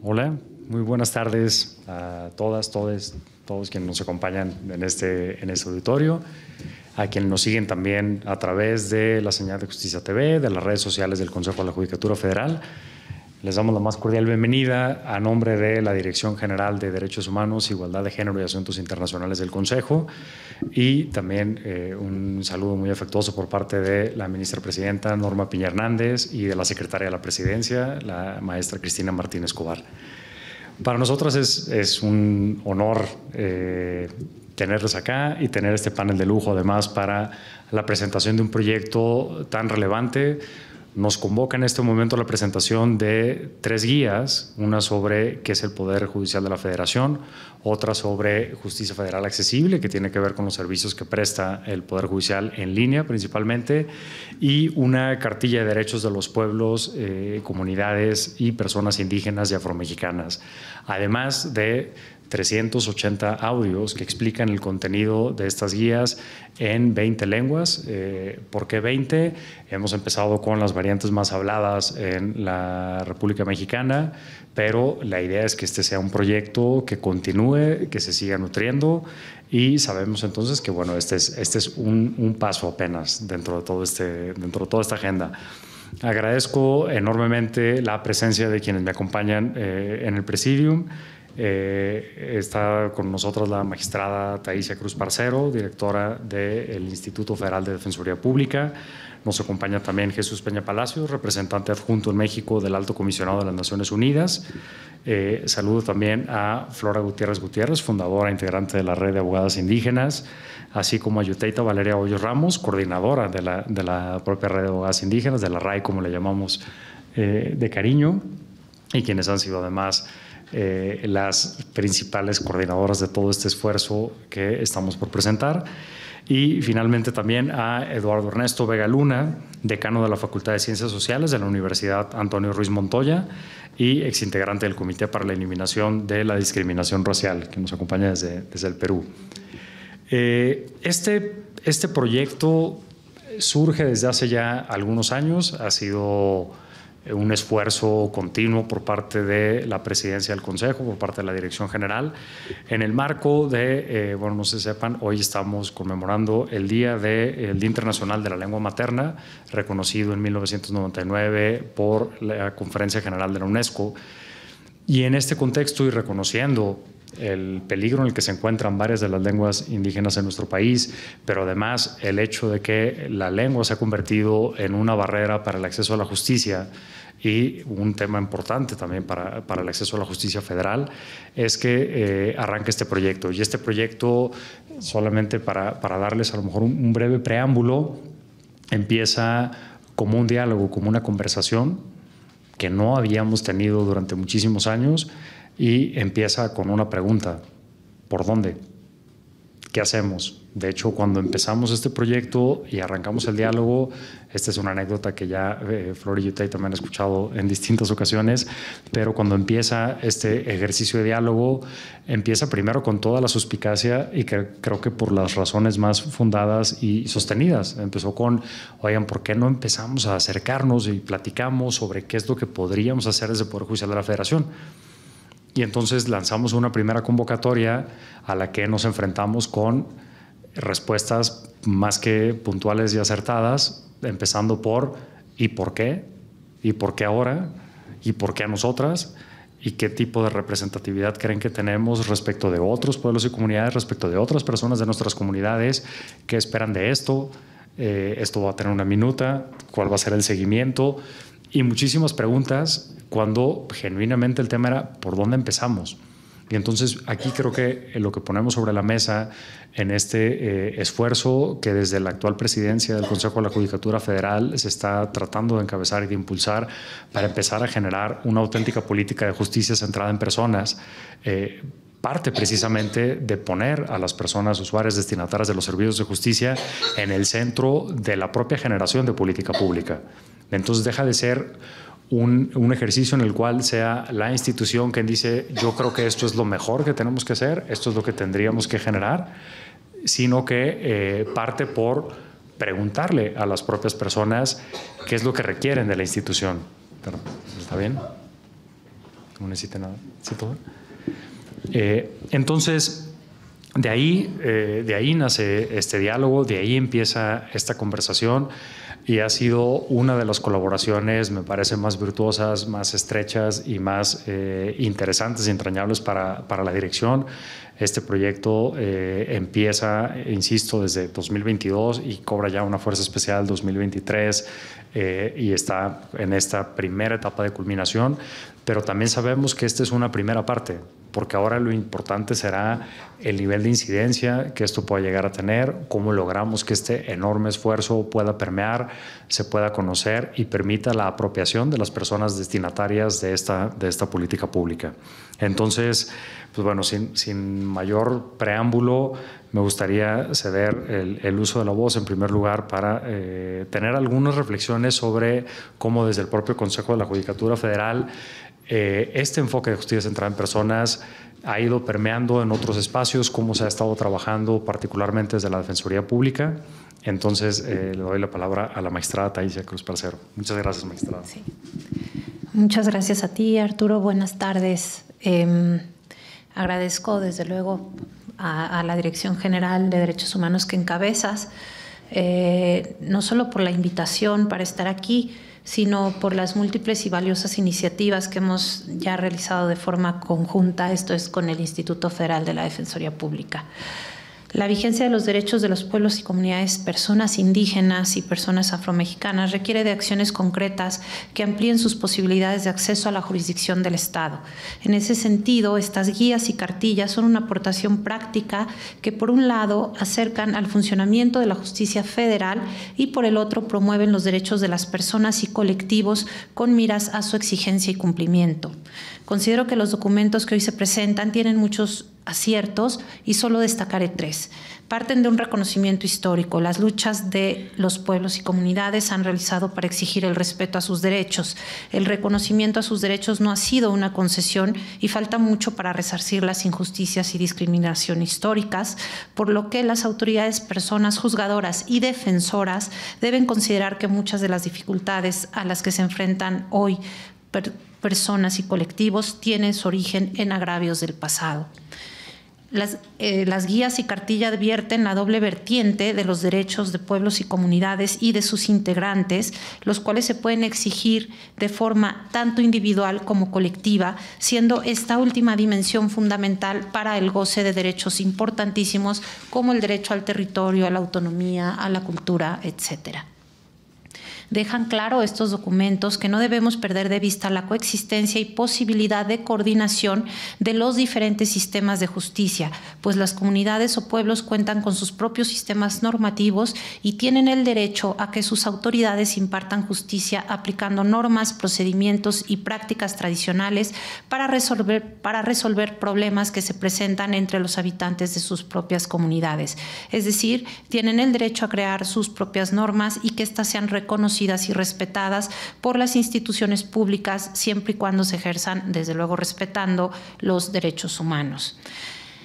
Hola, muy buenas tardes a todas, todos, todos quienes nos acompañan en este, en este auditorio, a quienes nos siguen también a través de la señal de Justicia TV, de las redes sociales del Consejo de la Judicatura Federal. Les damos la más cordial bienvenida a nombre de la Dirección General de Derechos Humanos, Igualdad de Género y Asuntos Internacionales del Consejo y también eh, un saludo muy afectuoso por parte de la ministra presidenta Norma Piña Hernández y de la secretaria de la Presidencia, la maestra Cristina Martínez Escobar. Para nosotras es, un honor eh, tenerles acá y tener este panel de lujo además para la presentación de un proyecto tan relevante nos convoca en este momento la presentación de tres guías, una sobre qué es el Poder Judicial de la Federación, otra sobre justicia federal accesible, que tiene que ver con los servicios que presta el Poder Judicial en línea principalmente, y una cartilla de derechos de los pueblos, eh, comunidades y personas indígenas y afromexicanas, además de 380 audios que explican el contenido de estas guías en 20 lenguas. Eh, ¿Por qué 20? Hemos empezado con las variantes más habladas en la República Mexicana, pero la idea es que este sea un proyecto que continúe, que se siga nutriendo y sabemos entonces que bueno, este es, este es un, paso apenas dentro de, todo este, dentro de toda esta agenda. Agradezco enormemente la presencia de quienes me acompañan eh, en el Presidium. Eh, está con nosotros la magistrada Taísia Cruz Parcero, directora del Instituto Federal de Defensoría Pública. Nos acompaña también Jesús Peña Palacio, representante adjunto en México del Alto Comisionado de las Naciones Unidas. Eh, saludo también a Flora Gutiérrez Gutiérrez, fundadora e integrante de la Red de Abogadas Indígenas, así como a Yuteita Valeria Hoyos Ramos, coordinadora de la, propia Red de Abogadas Indígenas, de la RAI, como le llamamos eh, de cariño, y quienes han sido además eh, las principales coordinadoras de todo este esfuerzo que estamos por presentar. Y finalmente también a Eduardo Ernesto Vega Luna, decano de la Facultad de Ciencias Sociales de la Universidad Antonio Ruiz Montoya y exintegrante del Comité para la Eliminación de la Discriminación Racial, que nos acompaña desde, el Perú. Eh, este, este proyecto surge desde hace ya algunos años, ha sido un esfuerzo continuo por parte de la presidencia del Consejo, por parte de la Dirección General, en el marco de, eh, bueno, no se sepan, hoy estamos conmemorando el Día, de, el Día Internacional de la Lengua Materna, reconocido en 1999 por la Conferencia General de la UNESCO. Y en este contexto y reconociendo el peligro en el que se encuentran varias de las lenguas indígenas en nuestro país, pero además el hecho de que la lengua se ha convertido en una barrera para el acceso a la justicia y un tema importante también para, el acceso a la justicia federal es que eh, arranca este proyecto. Y este proyecto, solamente para, darles a lo mejor un breve preámbulo, empieza como un diálogo, como una conversación que no habíamos tenido durante muchísimos años y empieza con una pregunta, ¿por dónde? ¿Qué hacemos? De hecho, cuando empezamos este proyecto y arrancamos el diálogo, esta es una anécdota que ya eh, Flor y Yutay también han escuchado en distintas ocasiones, pero cuando empieza este ejercicio de diálogo, empieza primero con toda la suspicacia y que creo que por las razones más fundadas y sostenidas. Empezó con, oigan, ¿por qué no empezamos a acercarnos y platicamos sobre qué es lo que podríamos hacer desde el Poder Judicial de la Federación? Y entonces lanzamos una primera convocatoria a la que nos enfrentamos con respuestas más que puntuales y acertadas, empezando por ¿y por qué? ¿Y por qué ahora? ¿Y por qué a nosotras? y qué tipo de representatividad creen que tenemos respecto de otros pueblos y comunidades, respecto de otras personas de nuestras comunidades, qué esperan de esto, eh, esto va a tener una minuta, cuál va a ser el seguimiento, y muchísimas preguntas cuando genuinamente el tema era por dónde empezamos. Y entonces aquí creo que eh, lo que ponemos sobre la mesa en este eh, esfuerzo que desde la actual presidencia del Consejo de la Judicatura Federal se está tratando de encabezar y de impulsar para empezar a generar una auténtica política de justicia centrada en personas. Eh, parte precisamente de poner a las personas usuarias destinatarias de los servicios de justicia en el centro de la propia generación de política pública. Entonces deja de ser un, ejercicio en el cual sea la institución quien dice, yo creo que esto es lo mejor que tenemos que hacer, esto es lo que tendríamos que generar, sino que eh, parte por preguntarle a las propias personas qué es lo que requieren de la institución. ¿Está bien? No necesita nada. Eh, entonces, de ahí, eh, de ahí nace este diálogo, de ahí empieza esta conversación y ha sido una de las colaboraciones, me parece, más virtuosas, más estrechas y más eh, interesantes y entrañables para, para la dirección. Este proyecto eh, empieza, insisto, desde 2022 y cobra ya una fuerza especial 2023 eh, y está en esta primera etapa de culminación, pero también sabemos que esta es una primera parte, porque ahora lo importante será el nivel de incidencia que esto pueda llegar a tener, cómo logramos que este enorme esfuerzo pueda permear, se pueda conocer y permita la apropiación de las personas destinatarias de esta, de esta política pública. Entonces, pues bueno, sin, mayor preámbulo, me gustaría ceder el, uso de la voz en primer lugar para eh, tener algunas reflexiones sobre cómo desde el propio Consejo de la Judicatura Federal eh, este enfoque de justicia centrada en personas ha ido permeando en otros espacios, cómo se ha estado trabajando particularmente desde la Defensoría Pública. Entonces, eh, le doy la palabra a la magistrada Taísia Cruz Parcero. Muchas gracias, magistrada. Sí. Muchas gracias a ti, Arturo. Buenas tardes. Em, Agradezco desde luego a, la Dirección General de Derechos Humanos que encabezas, eh, no solo por la invitación para estar aquí, sino por las múltiples y valiosas iniciativas que hemos ya realizado de forma conjunta, esto es con el Instituto Federal de la Defensoría Pública. La vigencia de los derechos de los pueblos y comunidades, personas indígenas y personas afromexicanas requiere de acciones concretas que amplíen sus posibilidades de acceso a la jurisdicción del Estado. En ese sentido, estas guías y cartillas son una aportación práctica que, por un lado, acercan al funcionamiento de la justicia federal y, por el otro, promueven los derechos de las personas y colectivos con miras a su exigencia y cumplimiento. Considero que los documentos que hoy se presentan tienen muchos aciertos y solo destacaré tres. Parten de un reconocimiento histórico. Las luchas de los pueblos y comunidades han realizado para exigir el respeto a sus derechos. El reconocimiento a sus derechos no ha sido una concesión y falta mucho para resarcir las injusticias y discriminación históricas, por lo que las autoridades, personas juzgadoras y defensoras deben considerar que muchas de las dificultades a las que se enfrentan hoy personas y colectivos tienen su origen en agravios del pasado. Eh, las, guías y cartilla advierten la doble vertiente de los derechos de pueblos y comunidades y de sus integrantes, los cuales se pueden exigir de forma tanto individual como colectiva, siendo esta última dimensión fundamental para el goce de derechos importantísimos como el derecho al territorio, a la autonomía, a la cultura, etcétera dejan claro estos documentos que no debemos perder de vista la coexistencia y posibilidad de coordinación de los diferentes sistemas de justicia, pues las comunidades o pueblos cuentan con sus propios sistemas normativos y tienen el derecho a que sus autoridades impartan justicia aplicando normas, procedimientos y prácticas tradicionales para resolver, para resolver problemas que se presentan entre los habitantes de sus propias comunidades. Es decir, tienen el derecho a crear sus propias normas y que éstas sean reconocidas y respetadas por las instituciones públicas siempre y cuando se ejerzan, desde luego, respetando los derechos humanos.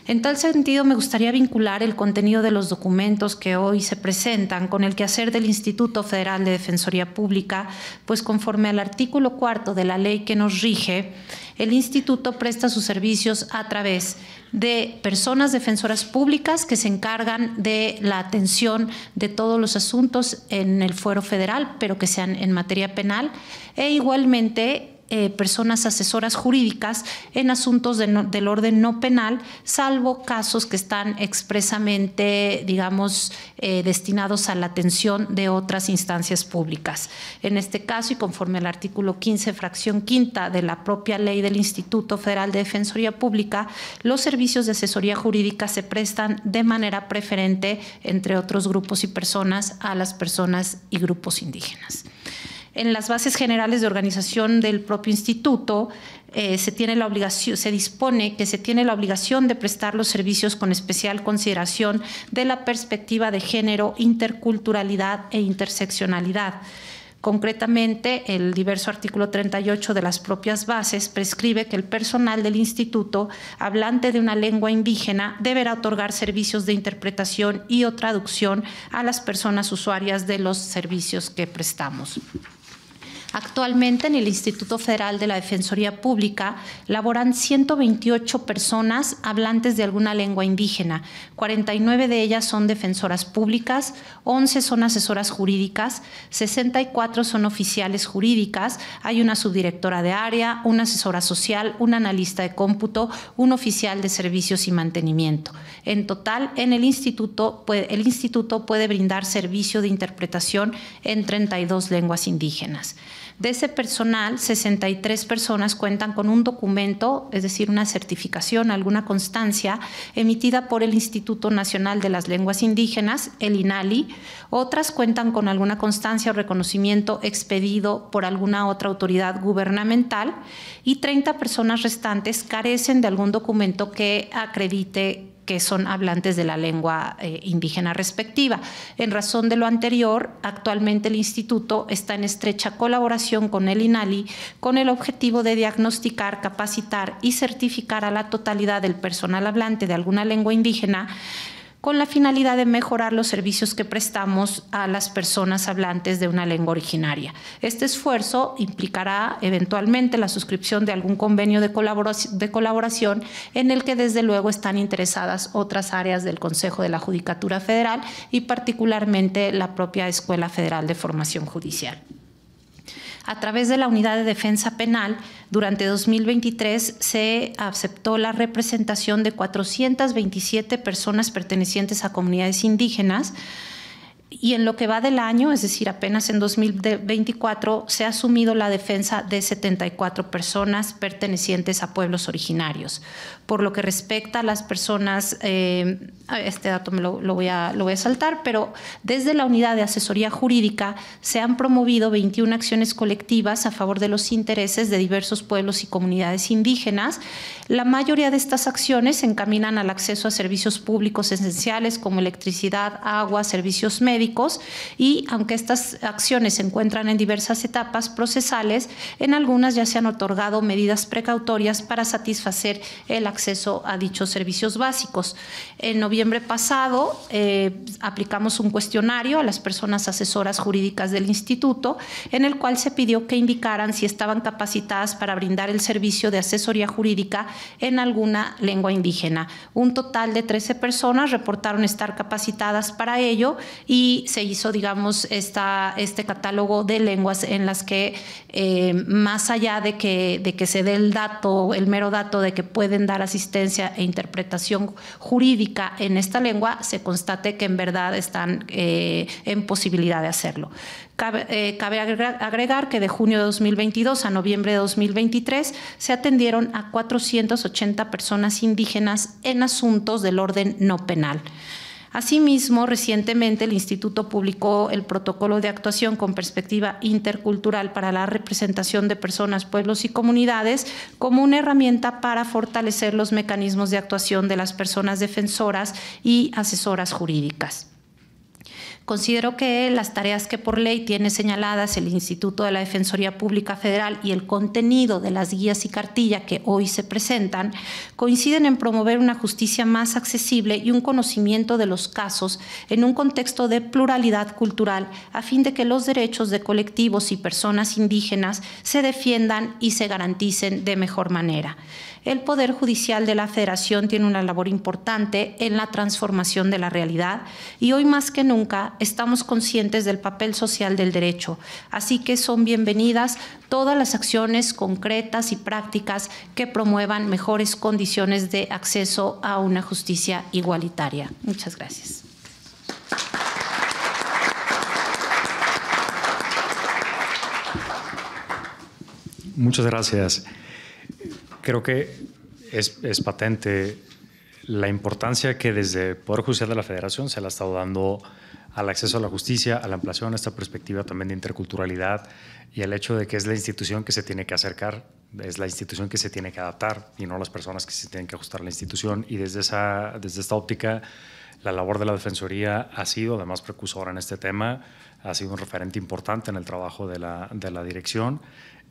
En tal sentido, me gustaría vincular el contenido de los documentos que hoy se presentan con el quehacer del Instituto Federal de Defensoría Pública, pues conforme al artículo cuarto de la ley que nos rige, el Instituto presta sus servicios a través de personas defensoras públicas que se encargan de la atención de todos los asuntos en el fuero federal, pero que sean en materia penal, e igualmente eh, personas asesoras jurídicas en asuntos del orden no penal, salvo casos que están expresamente, digamos, eh, destinados a la atención de otras instancias públicas. En este caso, y conforme al artículo 15, fracción quinta de la propia ley del Instituto Federal de Defensoría Pública, los servicios de asesoría jurídica se prestan de manera preferente entre otros grupos y personas a las personas y grupos indígenas. En las bases generales de organización del propio instituto eh, se, tiene la obligación, se dispone que se tiene la obligación de prestar los servicios con especial consideración de la perspectiva de género, interculturalidad e interseccionalidad. Concretamente, el diverso artículo 38 de las propias bases prescribe que el personal del instituto, hablante de una lengua indígena, deberá otorgar servicios de interpretación y o traducción a las personas usuarias de los servicios que prestamos. Actualmente en el Instituto Federal de la Defensoría Pública laboran 128 personas hablantes de alguna lengua indígena. 49 de ellas son defensoras públicas, 11 son asesoras jurídicas, 64 son oficiales jurídicas, hay una subdirectora de área, una asesora social, un analista de cómputo, un oficial de servicios y mantenimiento. En total, en el instituto, el instituto puede brindar servicio de interpretación en 32 lenguas indígenas. De ese personal, 63 personas cuentan con un documento, es decir, una certificación, alguna constancia emitida por el Instituto Nacional de las Lenguas Indígenas, el INALI. Otras cuentan con alguna constancia o reconocimiento expedido por alguna otra autoridad gubernamental y 30 personas restantes carecen de algún documento que acredite que son hablantes de la lengua eh, indígena respectiva. En razón de lo anterior, actualmente el instituto está en estrecha colaboración con el INALI con el objetivo de diagnosticar, capacitar y certificar a la totalidad del personal hablante de alguna lengua indígena con la finalidad de mejorar los servicios que prestamos a las personas hablantes de una lengua originaria. Este esfuerzo implicará eventualmente la suscripción de algún convenio de colaboración, en el que desde luego están interesadas otras áreas del Consejo de la Judicatura Federal y particularmente la propia Escuela Federal de Formación Judicial a través de la Unidad de Defensa Penal, durante 2023 se aceptó la representación de 427 personas pertenecientes a comunidades indígenas y en lo que va del año, es decir, apenas en 2024, se ha asumido la defensa de 74 personas pertenecientes a pueblos originarios. Por lo que respecta a las personas, eh, este dato me lo, voy a, lo voy a saltar, pero desde la unidad de asesoría jurídica se han promovido 21 acciones colectivas a favor de los intereses de diversos pueblos y comunidades indígenas. La mayoría de estas acciones se encaminan al acceso a servicios públicos esenciales como electricidad, agua, servicios médicos y aunque estas acciones se encuentran en diversas etapas procesales, en algunas ya se han otorgado medidas precautorias para satisfacer el acceso acceso a dichos servicios básicos. En noviembre pasado eh, aplicamos un cuestionario a las personas asesoras jurídicas del instituto en el cual se pidió que indicaran si estaban capacitadas para brindar el servicio de asesoría jurídica en alguna lengua indígena. Un total de 13 personas reportaron estar capacitadas para ello y se hizo, digamos, esta, este catálogo de lenguas en las que, eh, más allá de que, de que se dé el dato, el mero dato de que pueden dar asistencia e interpretación jurídica en esta lengua, se constate que en verdad están eh, en posibilidad de hacerlo. cabe, eh, agregar que de junio de 2022 a noviembre de 2023 se atendieron a 480 personas indígenas en asuntos del orden no penal. Asimismo, recientemente el Instituto publicó el protocolo de actuación con perspectiva intercultural para la representación de personas, pueblos y comunidades como una herramienta para fortalecer los mecanismos de actuación de las personas defensoras y asesoras jurídicas. Considero que las tareas que por ley tiene señaladas el Instituto de la Defensoría Pública Federal y el contenido de las guías y cartilla que hoy se presentan coinciden en promover una justicia más accesible y un conocimiento de los casos en un contexto de pluralidad cultural a fin de que los derechos de colectivos y personas indígenas se defiendan y se garanticen de mejor manera el Poder Judicial de la Federación tiene una labor importante en la transformación de la realidad y hoy más que nunca estamos conscientes del papel social del derecho. Así que son bienvenidas todas las acciones concretas y prácticas que promuevan mejores condiciones de acceso a una justicia igualitaria. Muchas gracias. Muchas gracias creo que es, patente la importancia que desde el Poder Judicial de la Federación se le ha estado dando al acceso a la justicia, a la ampliación a esta perspectiva también de interculturalidad y el hecho de que es la institución que se tiene que acercar, es la institución que se tiene que adaptar y no las personas que se tienen que ajustar a la institución. Y desde, esa, desde esta óptica, la labor de la Defensoría ha sido, además, precursora en este tema, ha sido un referente importante en el trabajo de la, de la dirección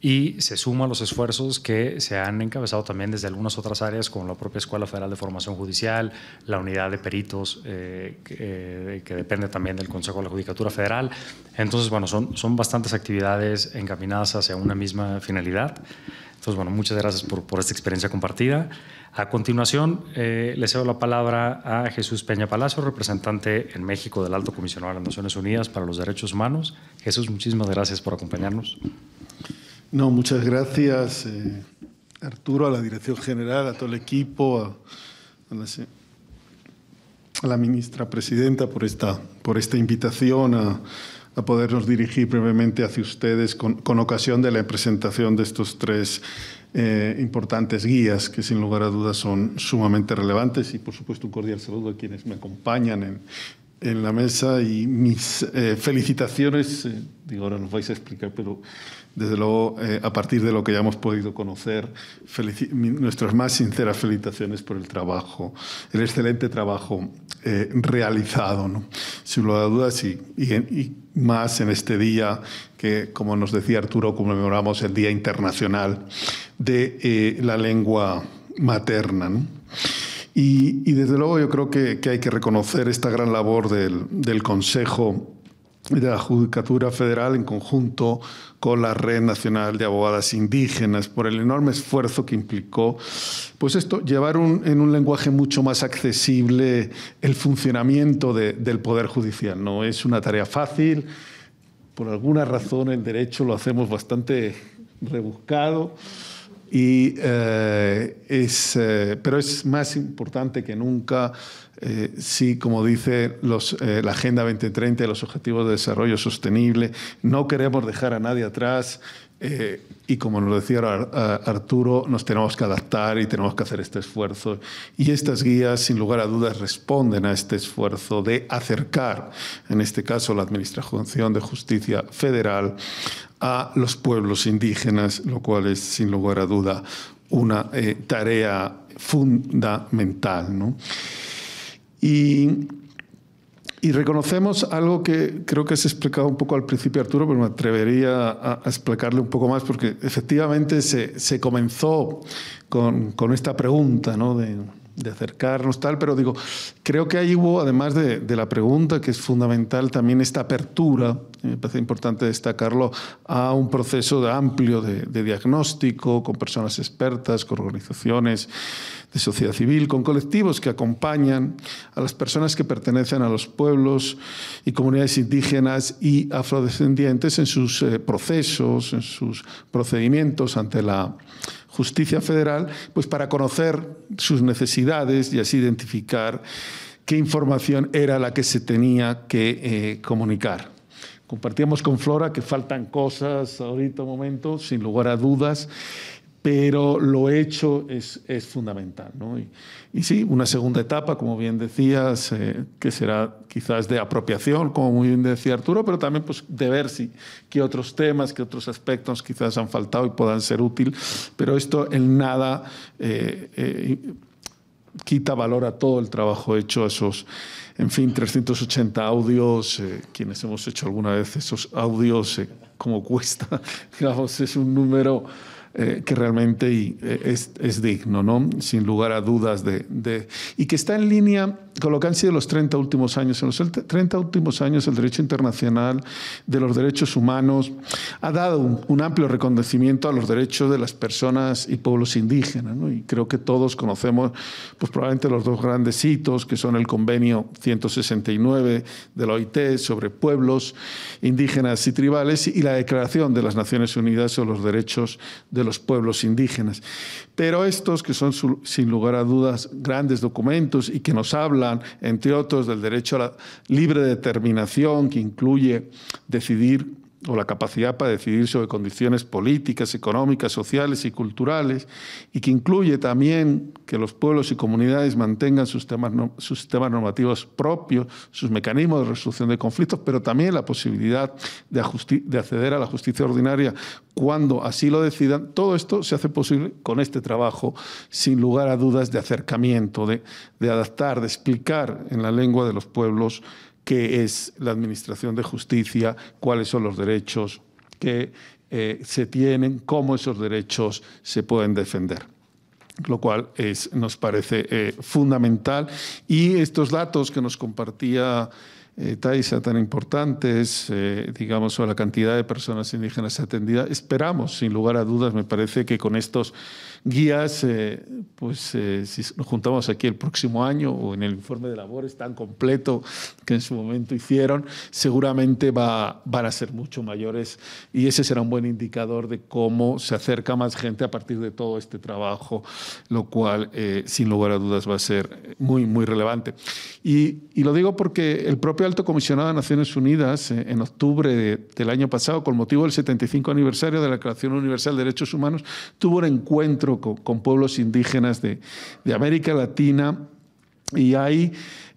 y se suma a los esfuerzos que se han encabezado también desde algunas otras áreas, como la propia Escuela Federal de Formación Judicial, la unidad de peritos eh, eh, que depende también del Consejo de la Judicatura Federal. Entonces, bueno, son, son bastantes actividades encaminadas hacia una misma finalidad. Entonces, bueno, muchas gracias por, esta experiencia compartida. A continuación, eh, le cedo la palabra a Jesús Peña Palacio, representante en México del Alto Comisionado de las Naciones Unidas para los Derechos Humanos. Jesús, muchísimas gracias por acompañarnos. No, muchas gracias, eh, Arturo, a la Dirección General, a todo el equipo, a, la, ministra presidenta por esta, por esta invitación a, podernos dirigir brevemente hacia ustedes con, ocasión de la presentación de estos tres eh, importantes guías que sin lugar a dudas son sumamente relevantes y por supuesto un cordial saludo a quienes me acompañan en, la mesa y mis eh, felicitaciones, digo ahora nos vais a explicar, pero desde luego, eh, a partir de lo que ya hemos podido conocer, nuestras más sinceras felicitaciones por el trabajo, el excelente trabajo eh, realizado, sin lugar a dudas, y, más en este día que, como nos decía Arturo, conmemoramos el Día Internacional de eh, la Lengua Materna. Y, desde luego yo creo que, hay que reconocer esta gran labor del, del Consejo de la Judicatura Federal en conjunto con la Red Nacional de Abogadas Indígenas por el enorme esfuerzo que implicó, pues esto, llevar en un lenguaje mucho más accesible el funcionamiento del Poder Judicial. No es una tarea fácil, por alguna razón el derecho lo hacemos bastante rebuscado. Y, eh, es, eh, pero es más importante que nunca, eh, si, como dice los, eh, la Agenda 2030, los Objetivos de Desarrollo Sostenible, no queremos dejar a nadie atrás. y como nos decía Arturo, nos tenemos que adaptar y tenemos que hacer este esfuerzo. Y estas guías, sin lugar a dudas, responden a este esfuerzo de acercar, en este caso, la Administración de Justicia Federal a los pueblos indígenas, lo cual es sin lugar a duda una eh, tarea fundamental. Y, reconocemos algo que creo que se explicado un poco al principio, Arturo, pero me atrevería a, explicarle un poco más, porque efectivamente se, comenzó con, esta pregunta de de acercarnos, tal, pero digo, creo que ahí hubo, además de, la pregunta, que es fundamental, también esta apertura, eh, me parece importante destacarlo, a un proceso de amplio de, diagnóstico con personas expertas, con organizaciones de sociedad civil, con colectivos que acompañan a las personas que pertenecen a los pueblos y comunidades indígenas y afrodescendientes en sus eh, procesos, en sus procedimientos ante la Justicia Federal, pues para conocer sus necesidades y así identificar qué información era la que se tenía que eh, comunicar. Compartíamos con Flora que faltan cosas ahorita, momento, sin lugar a dudas, pero lo hecho es, es fundamental. ¿no? Y, sí, una segunda etapa, como bien decías, eh, que será quizás de apropiación, como muy bien decía Arturo, pero también pues, de ver si, qué otros temas, qué otros aspectos quizás han faltado y puedan ser útiles, pero esto en nada eh, eh, quita valor a todo el trabajo hecho, a esos, en fin, 380 audios, quienes hemos hecho alguna vez esos audios, cómo como cuesta, digamos, es un número eh, que realmente eh, es, digno, ¿no? sin lugar a dudas, de, de, y que está en línea con lo que han sido los 30 últimos años. En los 30 últimos años el derecho internacional de los derechos humanos ha dado un, amplio reconocimiento a los derechos de las personas y pueblos indígenas. Y creo que todos conocemos pues, probablemente los dos grandes hitos, que son el convenio 169 de la OIT sobre pueblos indígenas y tribales y la Declaración de las Naciones Unidas sobre los Derechos de de los pueblos indígenas. Pero estos que son sin lugar a dudas grandes documentos y que nos hablan, entre otros, del derecho a la libre determinación, que incluye decidir o la capacidad para decidir sobre condiciones políticas, económicas, sociales y culturales, y que incluye también que los pueblos y comunidades mantengan sus, temas, sus sistemas normativos propios, sus mecanismos de resolución de conflictos, pero también la posibilidad de, acceder a la justicia ordinaria cuando así lo decidan. Todo esto se hace posible con este trabajo, sin lugar a dudas, de acercamiento, de adaptar, de explicar en la lengua de los pueblos qué es la administración de justicia, cuáles son los derechos que eh, se tienen, cómo esos derechos se pueden defender lo cual nos parece eh, fundamental. Y estos datos que nos compartía eh, Taisa tan importantes, digamos, sobre la cantidad de personas indígenas atendidas, esperamos, sin lugar a dudas, me parece que con estos guías, eh, pues eh, si nos juntamos aquí el próximo año o en el informe de labores tan completo que en su momento hicieron, seguramente va, van a ser mucho mayores y ese será un buen indicador de cómo se acerca más gente a partir de todo este trabajo, lo cual eh, sin lugar a dudas va a ser muy, muy relevante. Y, y lo digo porque el propio alto comisionado de Naciones Unidas en octubre del año pasado, con motivo del 75 aniversario de la Declaración Universal de Derechos Humanos, tuvo un encuentro con, pueblos indígenas de, América Latina, y ahí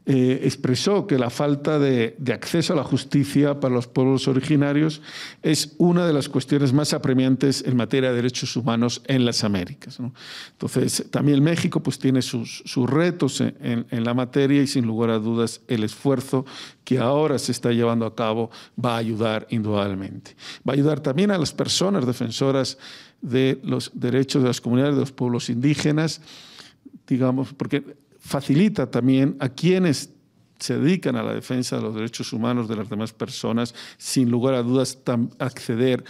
eh, expresó que la falta de, acceso a la justicia para los pueblos originarios es una de las cuestiones más apremiantes en materia de derechos humanos en las Américas. Entonces, también México pues, tiene sus, retos en la materia y sin lugar a dudas el esfuerzo que ahora se está llevando a cabo va a ayudar indudablemente. Va a ayudar también a las personas defensoras de los derechos de las comunidades de los pueblos indígenas, digamos, porque facilita también a quienes se dedican a la defensa de los derechos humanos de las demás personas, sin lugar a dudas, acceder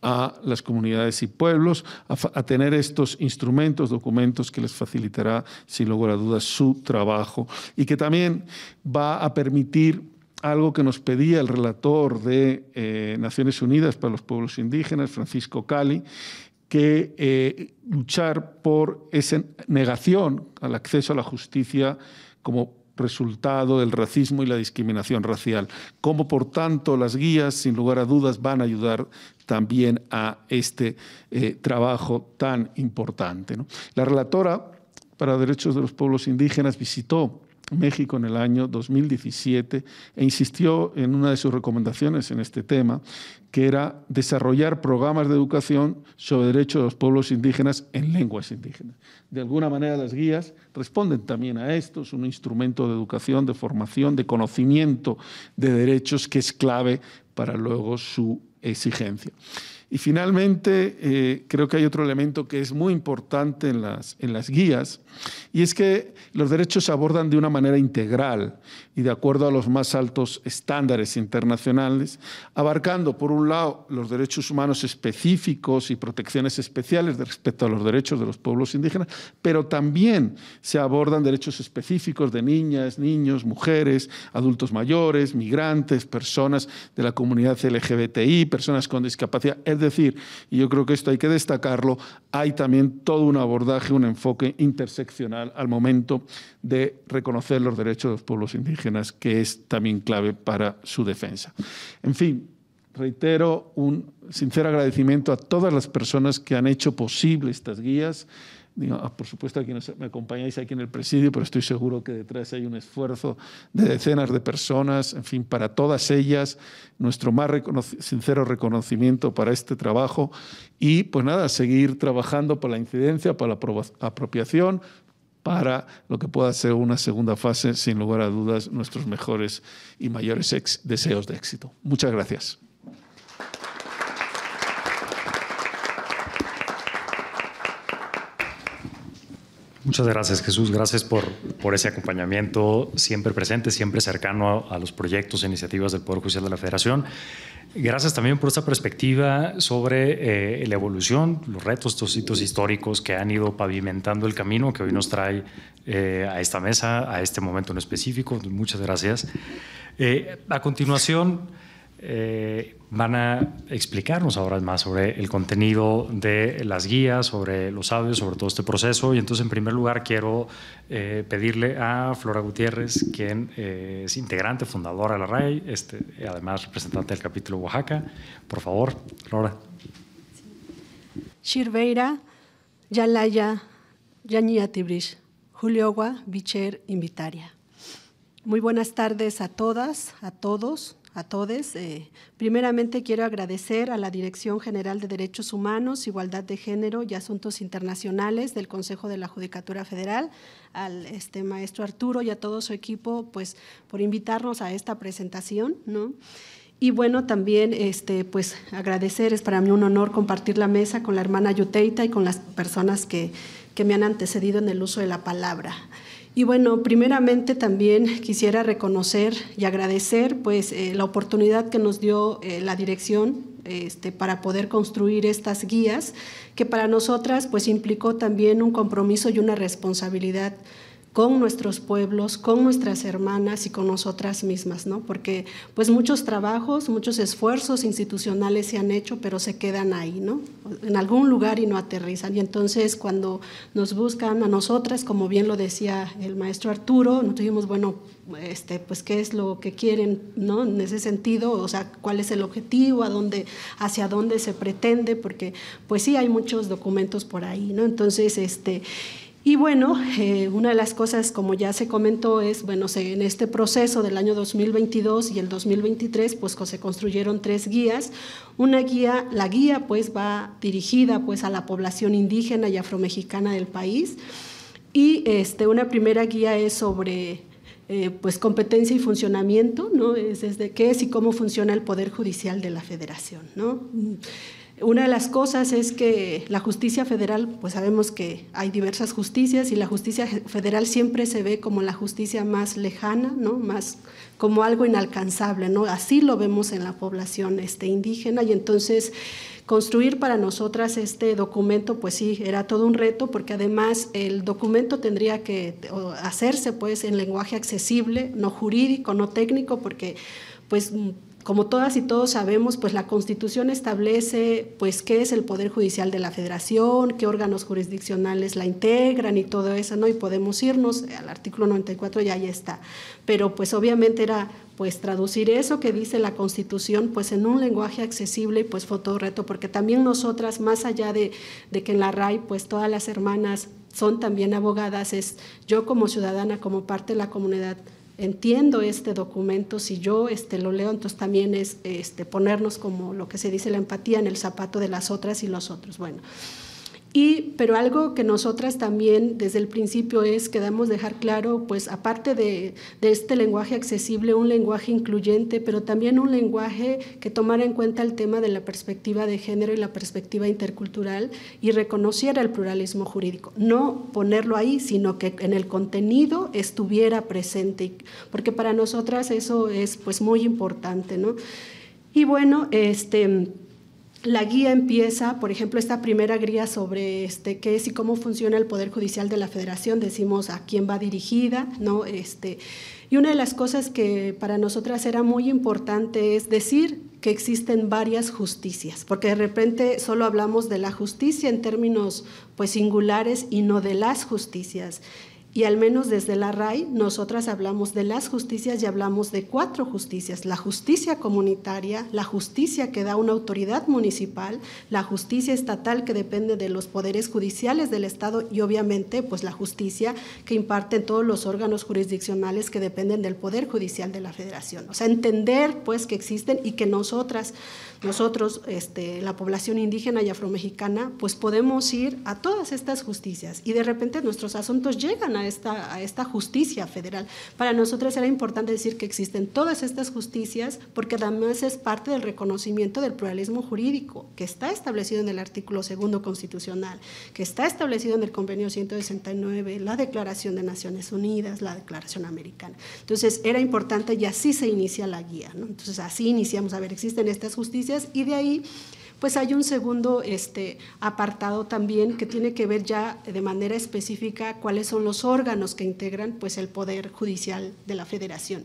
a las comunidades y pueblos, a, tener estos instrumentos, documentos que les facilitará, sin lugar a dudas, su trabajo y que también va a permitir algo que nos pedía el relator de eh, Naciones Unidas para los Pueblos Indígenas, Francisco Cali, que eh, luchar por esa negación al acceso a la justicia como resultado del racismo y la discriminación racial. Como por tanto las guías, sin lugar a dudas, van a ayudar también a este eh, trabajo tan importante. La relatora para derechos de los pueblos indígenas visitó México en el año 2017 e insistió en una de sus recomendaciones en este tema, que era desarrollar programas de educación sobre derechos de los pueblos indígenas en lenguas indígenas. De alguna manera las guías responden también a esto, es un instrumento de educación, de formación, de conocimiento de derechos que es clave para luego su exigencia. Y finalmente, eh, creo que hay otro elemento que es muy importante en las, en las guías, y es que los derechos se abordan de una manera integral y de acuerdo a los más altos estándares internacionales, abarcando, por un lado, los derechos humanos específicos y protecciones especiales respecto a los derechos de los pueblos indígenas, pero también se abordan derechos específicos de niñas, niños, mujeres, adultos mayores, migrantes, personas de la comunidad LGBTI, personas con discapacidad decir, y yo creo que esto hay que destacarlo, hay también todo un abordaje, un enfoque interseccional al momento de reconocer los derechos de los pueblos indígenas, que es también clave para su defensa. En fin, reitero un sincero agradecimiento a todas las personas que han hecho posible estas guías Ah, por supuesto, que me acompañáis aquí en el presidio, pero estoy seguro que detrás hay un esfuerzo de decenas de personas, en fin, para todas ellas, nuestro más sincero reconocimiento para este trabajo y pues nada, seguir trabajando para la incidencia, para la apropiación, para lo que pueda ser una segunda fase, sin lugar a dudas, nuestros mejores y mayores deseos de éxito. Muchas gracias. Muchas gracias Jesús, gracias por, por ese acompañamiento siempre presente, siempre cercano a, los proyectos e iniciativas del Poder Judicial de la Federación. Gracias también por esta perspectiva sobre eh, la evolución, los retos, estos hitos históricos que han ido pavimentando el camino que hoy nos trae eh, a esta mesa, a este momento en específico. Muchas gracias. Eh, a continuación... Eh, van a explicarnos ahora más sobre el contenido de las guías, sobre los audios, sobre todo este proceso. Y entonces, en primer lugar, quiero eh, pedirle a Flora Gutiérrez, quien eh, es integrante, fundadora de la RAI, este, además representante del capítulo Oaxaca. Por favor, Flora. Shirveira, Yalaya, Tibrish, Bicher, Invitaria. Muy buenas tardes a todas, a todos a todos. Eh, primeramente quiero agradecer a la Dirección General de Derechos Humanos, Igualdad de Género y Asuntos Internacionales del Consejo de la Judicatura Federal, al este, maestro Arturo y a todo su equipo, pues por invitarnos a esta presentación, Y bueno, también este, pues agradecer, es para mí un honor compartir la mesa con la hermana Yuteita y con las personas que me han antecedido en el uso de la palabra. Y bueno, primeramente también quisiera reconocer y agradecer pues, eh, la oportunidad que nos dio eh, la dirección este, para poder construir estas guías, que para nosotras pues, implicó también un compromiso y una responsabilidad con nuestros pueblos, con nuestras hermanas y con nosotras mismas, ¿no? Porque pues muchos trabajos, muchos esfuerzos institucionales se han hecho, pero se quedan ahí, ¿no? En algún lugar y no aterrizan. Y entonces cuando nos buscan a nosotras, como bien lo decía el maestro Arturo, nos dijimos, bueno, este, pues qué es lo que quieren, ¿no? En ese sentido, o sea, cuál es el objetivo, a dónde, hacia dónde se pretende, porque pues sí hay muchos documentos por ahí, ¿no? Entonces, este, y bueno, eh, una de las cosas, como ya se comentó, es, bueno, en este proceso del año 2022 y el 2023, pues se construyeron tres guías. Una guía, la guía pues va dirigida pues a la población indígena y afromexicana del país. Y este, una primera guía es sobre eh, pues competencia y funcionamiento, ¿no? Es desde qué es y cómo funciona el Poder Judicial de la Federación, ¿no? Una de las cosas es que la justicia federal, pues sabemos que hay diversas justicias y la justicia federal siempre se ve como la justicia más lejana, ¿no? Más como algo inalcanzable, ¿no? Así lo vemos en la población este, indígena y entonces construir para nosotras este documento, pues sí, era todo un reto, porque además el documento tendría que hacerse pues en lenguaje accesible, no jurídico, no técnico, porque pues como todas y todos sabemos, pues la Constitución establece pues qué es el Poder Judicial de la Federación, qué órganos jurisdiccionales la integran y todo eso, ¿no? Y podemos irnos eh, al artículo 94 y ahí está. Pero pues obviamente era pues traducir eso que dice la Constitución pues en un lenguaje accesible y pues fue todo reto, porque también nosotras, más allá de, de que en la RAI pues todas las hermanas son también abogadas, es yo como ciudadana, como parte de la comunidad entiendo este documento, si yo este, lo leo, entonces también es este, ponernos como lo que se dice la empatía en el zapato de las otras y los otros. Bueno, y, pero algo que nosotras también desde el principio es, damos dejar claro, pues aparte de, este lenguaje accesible, un lenguaje incluyente, pero también un lenguaje que tomara en cuenta el tema de la perspectiva de género y la perspectiva intercultural y reconociera el pluralismo jurídico. No ponerlo ahí, sino que en el contenido estuviera presente, porque para nosotras eso es pues muy importante, ¿no? Y bueno, este la guía empieza, por ejemplo, esta primera guía sobre este, qué es y cómo funciona el Poder Judicial de la Federación, decimos a quién va dirigida, ¿no? Este, y una de las cosas que para nosotras era muy importante es decir que existen varias justicias, porque de repente solo hablamos de la justicia en términos pues singulares y no de las justicias. Y al menos desde la RAI, nosotras hablamos de las justicias y hablamos de cuatro justicias. La justicia comunitaria, la justicia que da una autoridad municipal, la justicia estatal que depende de los poderes judiciales del Estado y obviamente pues la justicia que imparten todos los órganos jurisdiccionales que dependen del Poder Judicial de la Federación. O sea, entender pues que existen y que nosotras, nosotros, este, la población indígena y afromexicana, pues podemos ir a todas estas justicias y de repente nuestros asuntos llegan a a esta, justicia federal. Para nosotros era importante decir que existen todas estas justicias porque además es parte del reconocimiento del pluralismo jurídico que está establecido en el artículo segundo constitucional, que está establecido en el convenio 169, la Declaración de Naciones Unidas, la Declaración Americana. Entonces era importante y así se inicia la guía. Entonces así iniciamos, a ver, existen estas justicias y de ahí pues hay un segundo este, apartado también que tiene que ver ya de manera específica cuáles son los órganos que integran pues el Poder Judicial de la Federación.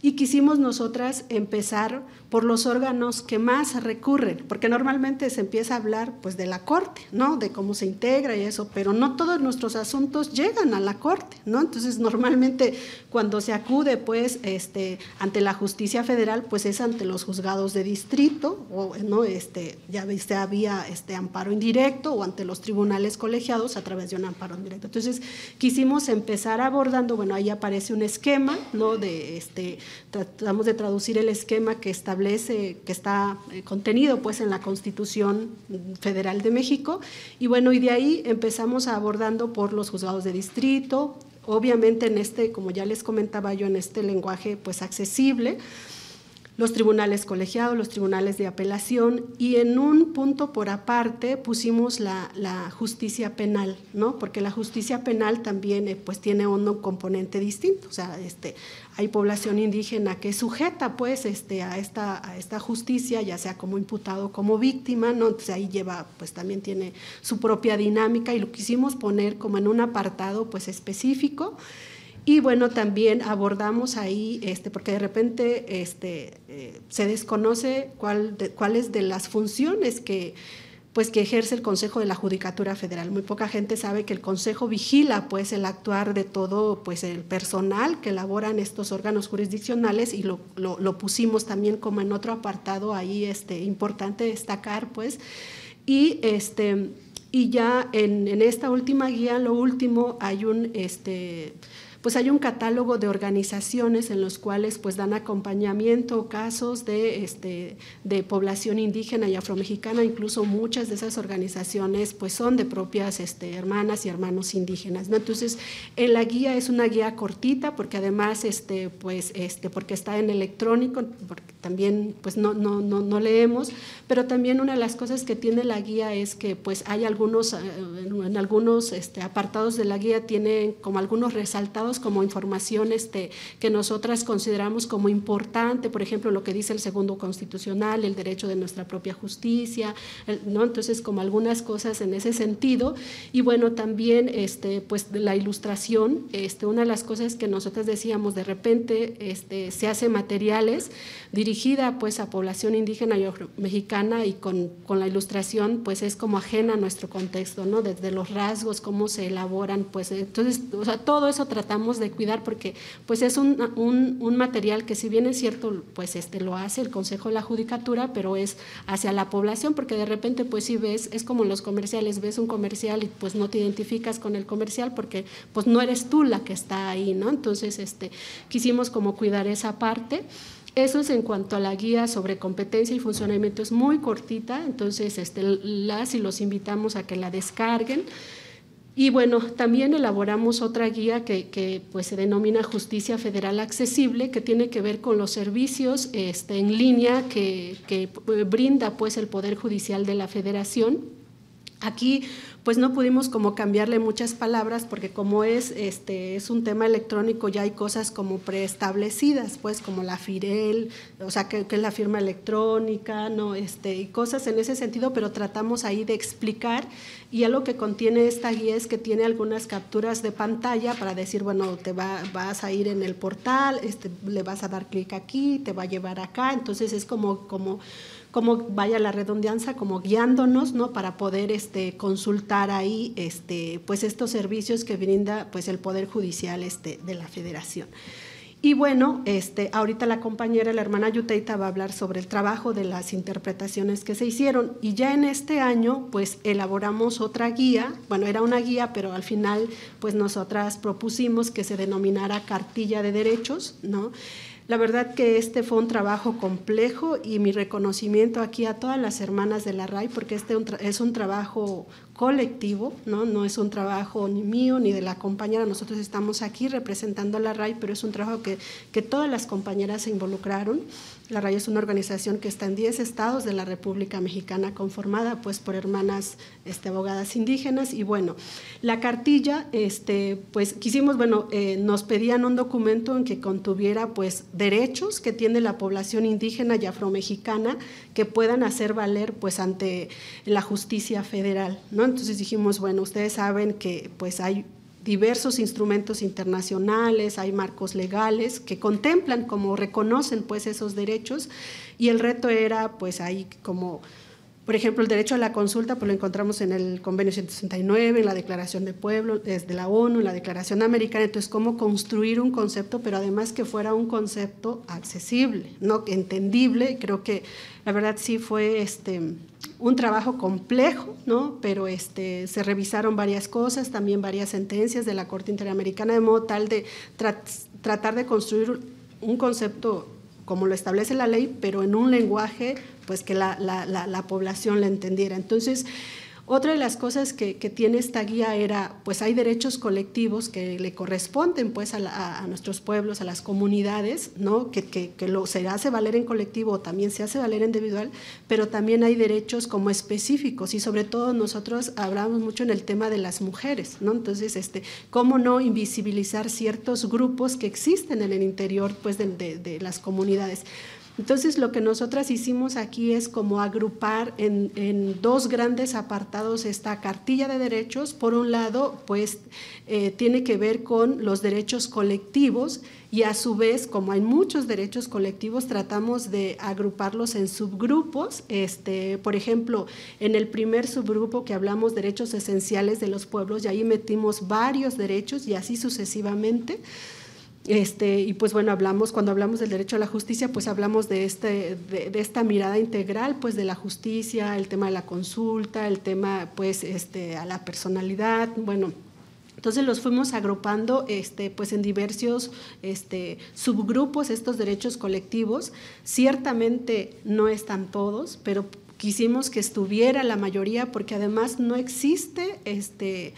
Y quisimos nosotras empezar por los órganos que más recurren, porque normalmente se empieza a hablar pues de la corte, ¿no? De cómo se integra y eso, pero no todos nuestros asuntos llegan a la corte, ¿no? Entonces, normalmente cuando se acude pues este ante la justicia federal, pues es ante los juzgados de distrito o no este ya viste había este amparo indirecto o ante los tribunales colegiados a través de un amparo indirecto. Entonces, quisimos empezar abordando, bueno, ahí aparece un esquema, ¿no? De este tratamos de traducir el esquema que establece que está eh, contenido pues en la Constitución Federal de México. Y bueno, y de ahí empezamos abordando por los juzgados de distrito, obviamente en este, como ya les comentaba yo, en este lenguaje pues accesible los tribunales colegiados, los tribunales de apelación y en un punto por aparte pusimos la, justicia penal, ¿no? Porque la justicia penal también eh, pues tiene un componente distinto, o sea, este, hay población indígena que es sujeta pues este, a, esta, a esta justicia, ya sea como imputado o como víctima, ¿no? Entonces ahí lleva, pues también tiene su propia dinámica y lo quisimos poner como en un apartado pues específico. Y bueno, también abordamos ahí, este, porque de repente este, eh, se desconoce cuál cuáles de las funciones que pues que ejerce el Consejo de la Judicatura Federal. Muy poca gente sabe que el Consejo vigila pues el actuar de todo pues el personal que elaboran estos órganos jurisdiccionales y lo, pusimos también como en otro apartado ahí este, importante destacar pues y este y ya en, esta última guía lo último hay un este pues hay un catálogo de organizaciones en los cuales pues dan acompañamiento casos de, este, de población indígena y afromexicana, incluso muchas de esas organizaciones pues son de propias este, hermanas y hermanos indígenas. ¿no? Entonces, en la guía es una guía cortita porque además, este, pues, este, porque está en electrónico, porque también pues no, no, no, no leemos, pero también una de las cosas que tiene la guía es que pues hay algunos, eh, en algunos este, apartados de la guía tienen como algunos resaltados como información este, que nosotras consideramos como importante, por ejemplo, lo que dice el segundo constitucional, el derecho de nuestra propia justicia, ¿no? Entonces, como algunas cosas en ese sentido. Y bueno, también este, pues, la ilustración, este, una de las cosas que nosotras decíamos, de repente este, se hace materiales dirigida pues a población indígena y mexicana y con, la ilustración pues es como ajena a nuestro contexto, ¿no? Desde los rasgos, cómo se elaboran, pues entonces, o todo eso tratamos de cuidar porque pues es un, un, material que si bien es cierto, pues este lo hace el Consejo de la Judicatura, pero es hacia la población porque de repente pues si ves, es como en los comerciales, ves un comercial y pues no te identificas con el comercial porque pues no eres tú la que está ahí, ¿no? Entonces este, quisimos como cuidar esa parte. Eso es en cuanto a la guía sobre competencia y funcionamiento, es muy cortita, entonces este, las y los invitamos a que la descarguen. Y bueno, también elaboramos otra guía que, pues, se denomina Justicia Federal Accesible, que tiene que ver con los servicios este, en línea que, eh, brinda pues, el Poder Judicial de la Federación. Aquí pues no pudimos como cambiarle muchas palabras porque como es, este, es un tema electrónico ya hay cosas como preestablecidas, pues como la FIREL, o sea, que, es la firma electrónica, ¿no? Este, y cosas en ese sentido, pero tratamos ahí de explicar y algo que contiene esta guía es que tiene algunas capturas de pantalla para decir, bueno, te vas a ir en el portal, este, le vas a dar clic aquí, te va a llevar acá, entonces es como, como como vaya la redundancia, como guiándonos, ¿no? Para poder este, consultar ahí, este, pues estos servicios que brinda, pues el Poder Judicial este, de la Federación. Y bueno, este, ahorita la compañera, la hermana Yuteita, va a hablar sobre el trabajo de las interpretaciones que se hicieron. Y ya en este año, pues elaboramos otra guía, bueno, era una guía, pero al final, pues nosotras propusimos que se denominara Cartilla de Derechos, ¿no? La verdad que este fue un trabajo complejo y mi reconocimiento aquí a todas las hermanas de la RAI, porque este es un trabajo colectivo, ¿no? no es un trabajo ni mío ni de la compañera, nosotros estamos aquí representando a la RAI, pero es un trabajo que, que todas las compañeras se involucraron. La RAI es una organización que está en 10 estados de la República Mexicana, conformada pues por hermanas este, abogadas indígenas. Y bueno, la cartilla, este, pues quisimos, bueno, eh, nos pedían un documento en que contuviera pues derechos que tiene la población indígena y afromexicana que puedan hacer valer pues ante la justicia federal, ¿no? Entonces dijimos, bueno, ustedes saben que pues hay diversos instrumentos internacionales, hay marcos legales que contemplan como reconocen pues esos derechos y el reto era pues ahí como por ejemplo, el derecho a la consulta pues lo encontramos en el Convenio 169, en la Declaración de Pueblo, desde la ONU, en la Declaración Americana. Entonces, cómo construir un concepto, pero además que fuera un concepto accesible, no entendible. Creo que la verdad sí fue este un trabajo complejo, ¿no? Pero este se revisaron varias cosas, también varias sentencias de la Corte Interamericana de modo tal de tratar de construir un concepto como lo establece la ley, pero en un lenguaje pues que la, población la entendiera. Entonces, otra de las cosas que, tiene esta guía era, pues hay derechos colectivos que le corresponden pues a, nuestros pueblos, a las comunidades, ¿no? que, lo, se hace valer en colectivo o también se hace valer individual, pero también hay derechos como específicos y sobre todo nosotros hablamos mucho en el tema de las mujeres, ¿no? entonces este, cómo no invisibilizar ciertos grupos que existen en el interior pues de las comunidades. Entonces lo que nosotras hicimos aquí es como agrupar en, dos grandes apartados esta cartilla de derechos. Por un lado, pues eh, tiene que ver con los derechos colectivos y a su vez, como hay muchos derechos colectivos, tratamos de agruparlos en subgrupos. Este, por ejemplo, en el primer subgrupo que hablamos derechos esenciales de los pueblos, y ahí metimos varios derechos y así sucesivamente. Este, y pues bueno, hablamos, cuando hablamos del derecho a la justicia, pues hablamos de, este, esta mirada integral, pues de la justicia, el tema de la consulta, el tema pues este, a la personalidad, bueno. Entonces los fuimos agrupando este, pues en diversos este, subgrupos estos derechos colectivos. Ciertamente no están todos, pero quisimos que estuviera la mayoría porque además no existe este,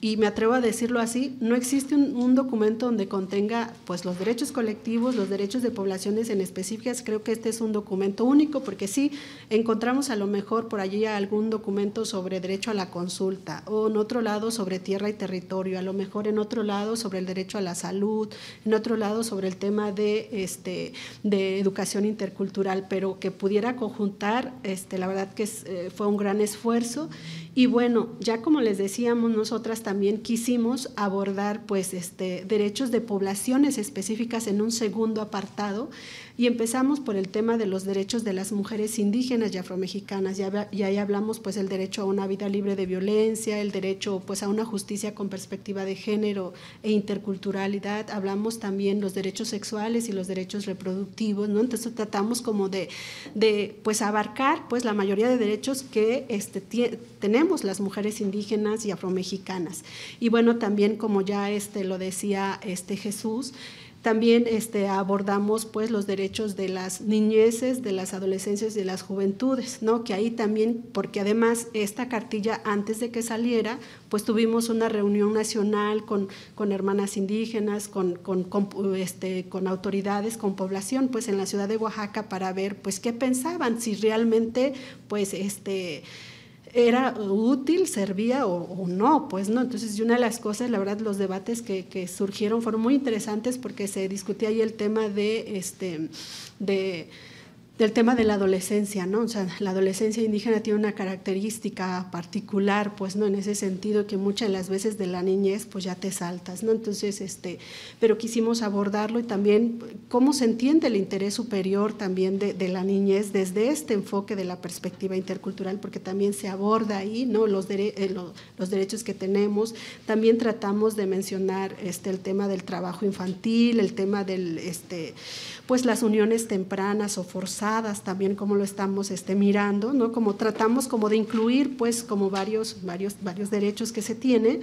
y me atrevo a decirlo así, no existe un, documento donde contenga pues, los derechos colectivos, los derechos de poblaciones en específicas. Creo que este es un documento único, porque sí encontramos a lo mejor por allí algún documento sobre derecho a la consulta, o en otro lado sobre tierra y territorio, a lo mejor en otro lado sobre el derecho a la salud, en otro lado sobre el tema de, este, de educación intercultural, pero que pudiera conjuntar, este, la verdad que eh, fue un gran esfuerzo y bueno, ya como les decíamos, nosotras también quisimos abordar pues este, derechos de poblaciones específicas en un segundo apartado, y empezamos por el tema de los derechos de las mujeres indígenas y afromexicanas. y ahí hablamos pues el derecho a una vida libre de violencia, el derecho pues a una justicia con perspectiva de género e interculturalidad. Hablamos también los derechos sexuales y los derechos reproductivos, ¿no? Entonces tratamos como de, pues abarcar pues la mayoría de derechos que este, tenemos las mujeres indígenas y afromexicanas. Y bueno, también como ya este, lo decía este Jesús, también este, abordamos pues, los derechos de las niñeces, de las adolescencias y de las juventudes, ¿no? que ahí también, porque además esta cartilla antes de que saliera, pues tuvimos una reunión nacional con, con hermanas indígenas, con, este, con autoridades, con población, pues en la ciudad de Oaxaca para ver pues qué pensaban, si realmente pues este era útil, servía o, no, pues no. Entonces, una de las cosas, la verdad, los debates que, que surgieron fueron muy interesantes porque se discutía ahí el tema de, este, de del tema de la adolescencia, ¿no? O sea, la adolescencia indígena tiene una característica particular, pues, ¿no? En ese sentido que muchas de las veces de la niñez, pues, ya te saltas, ¿no? Entonces, este, pero quisimos abordarlo y también cómo se entiende el interés superior también de, la niñez desde este enfoque de la perspectiva intercultural, porque también se aborda ahí, ¿no? Los, eh, los derechos que tenemos. También tratamos de mencionar este, el tema del trabajo infantil, el tema del, este, pues las uniones tempranas o forzadas también como lo estamos este, mirando, ¿no? Como tratamos como de incluir pues como varios, varios, varios derechos que se tiene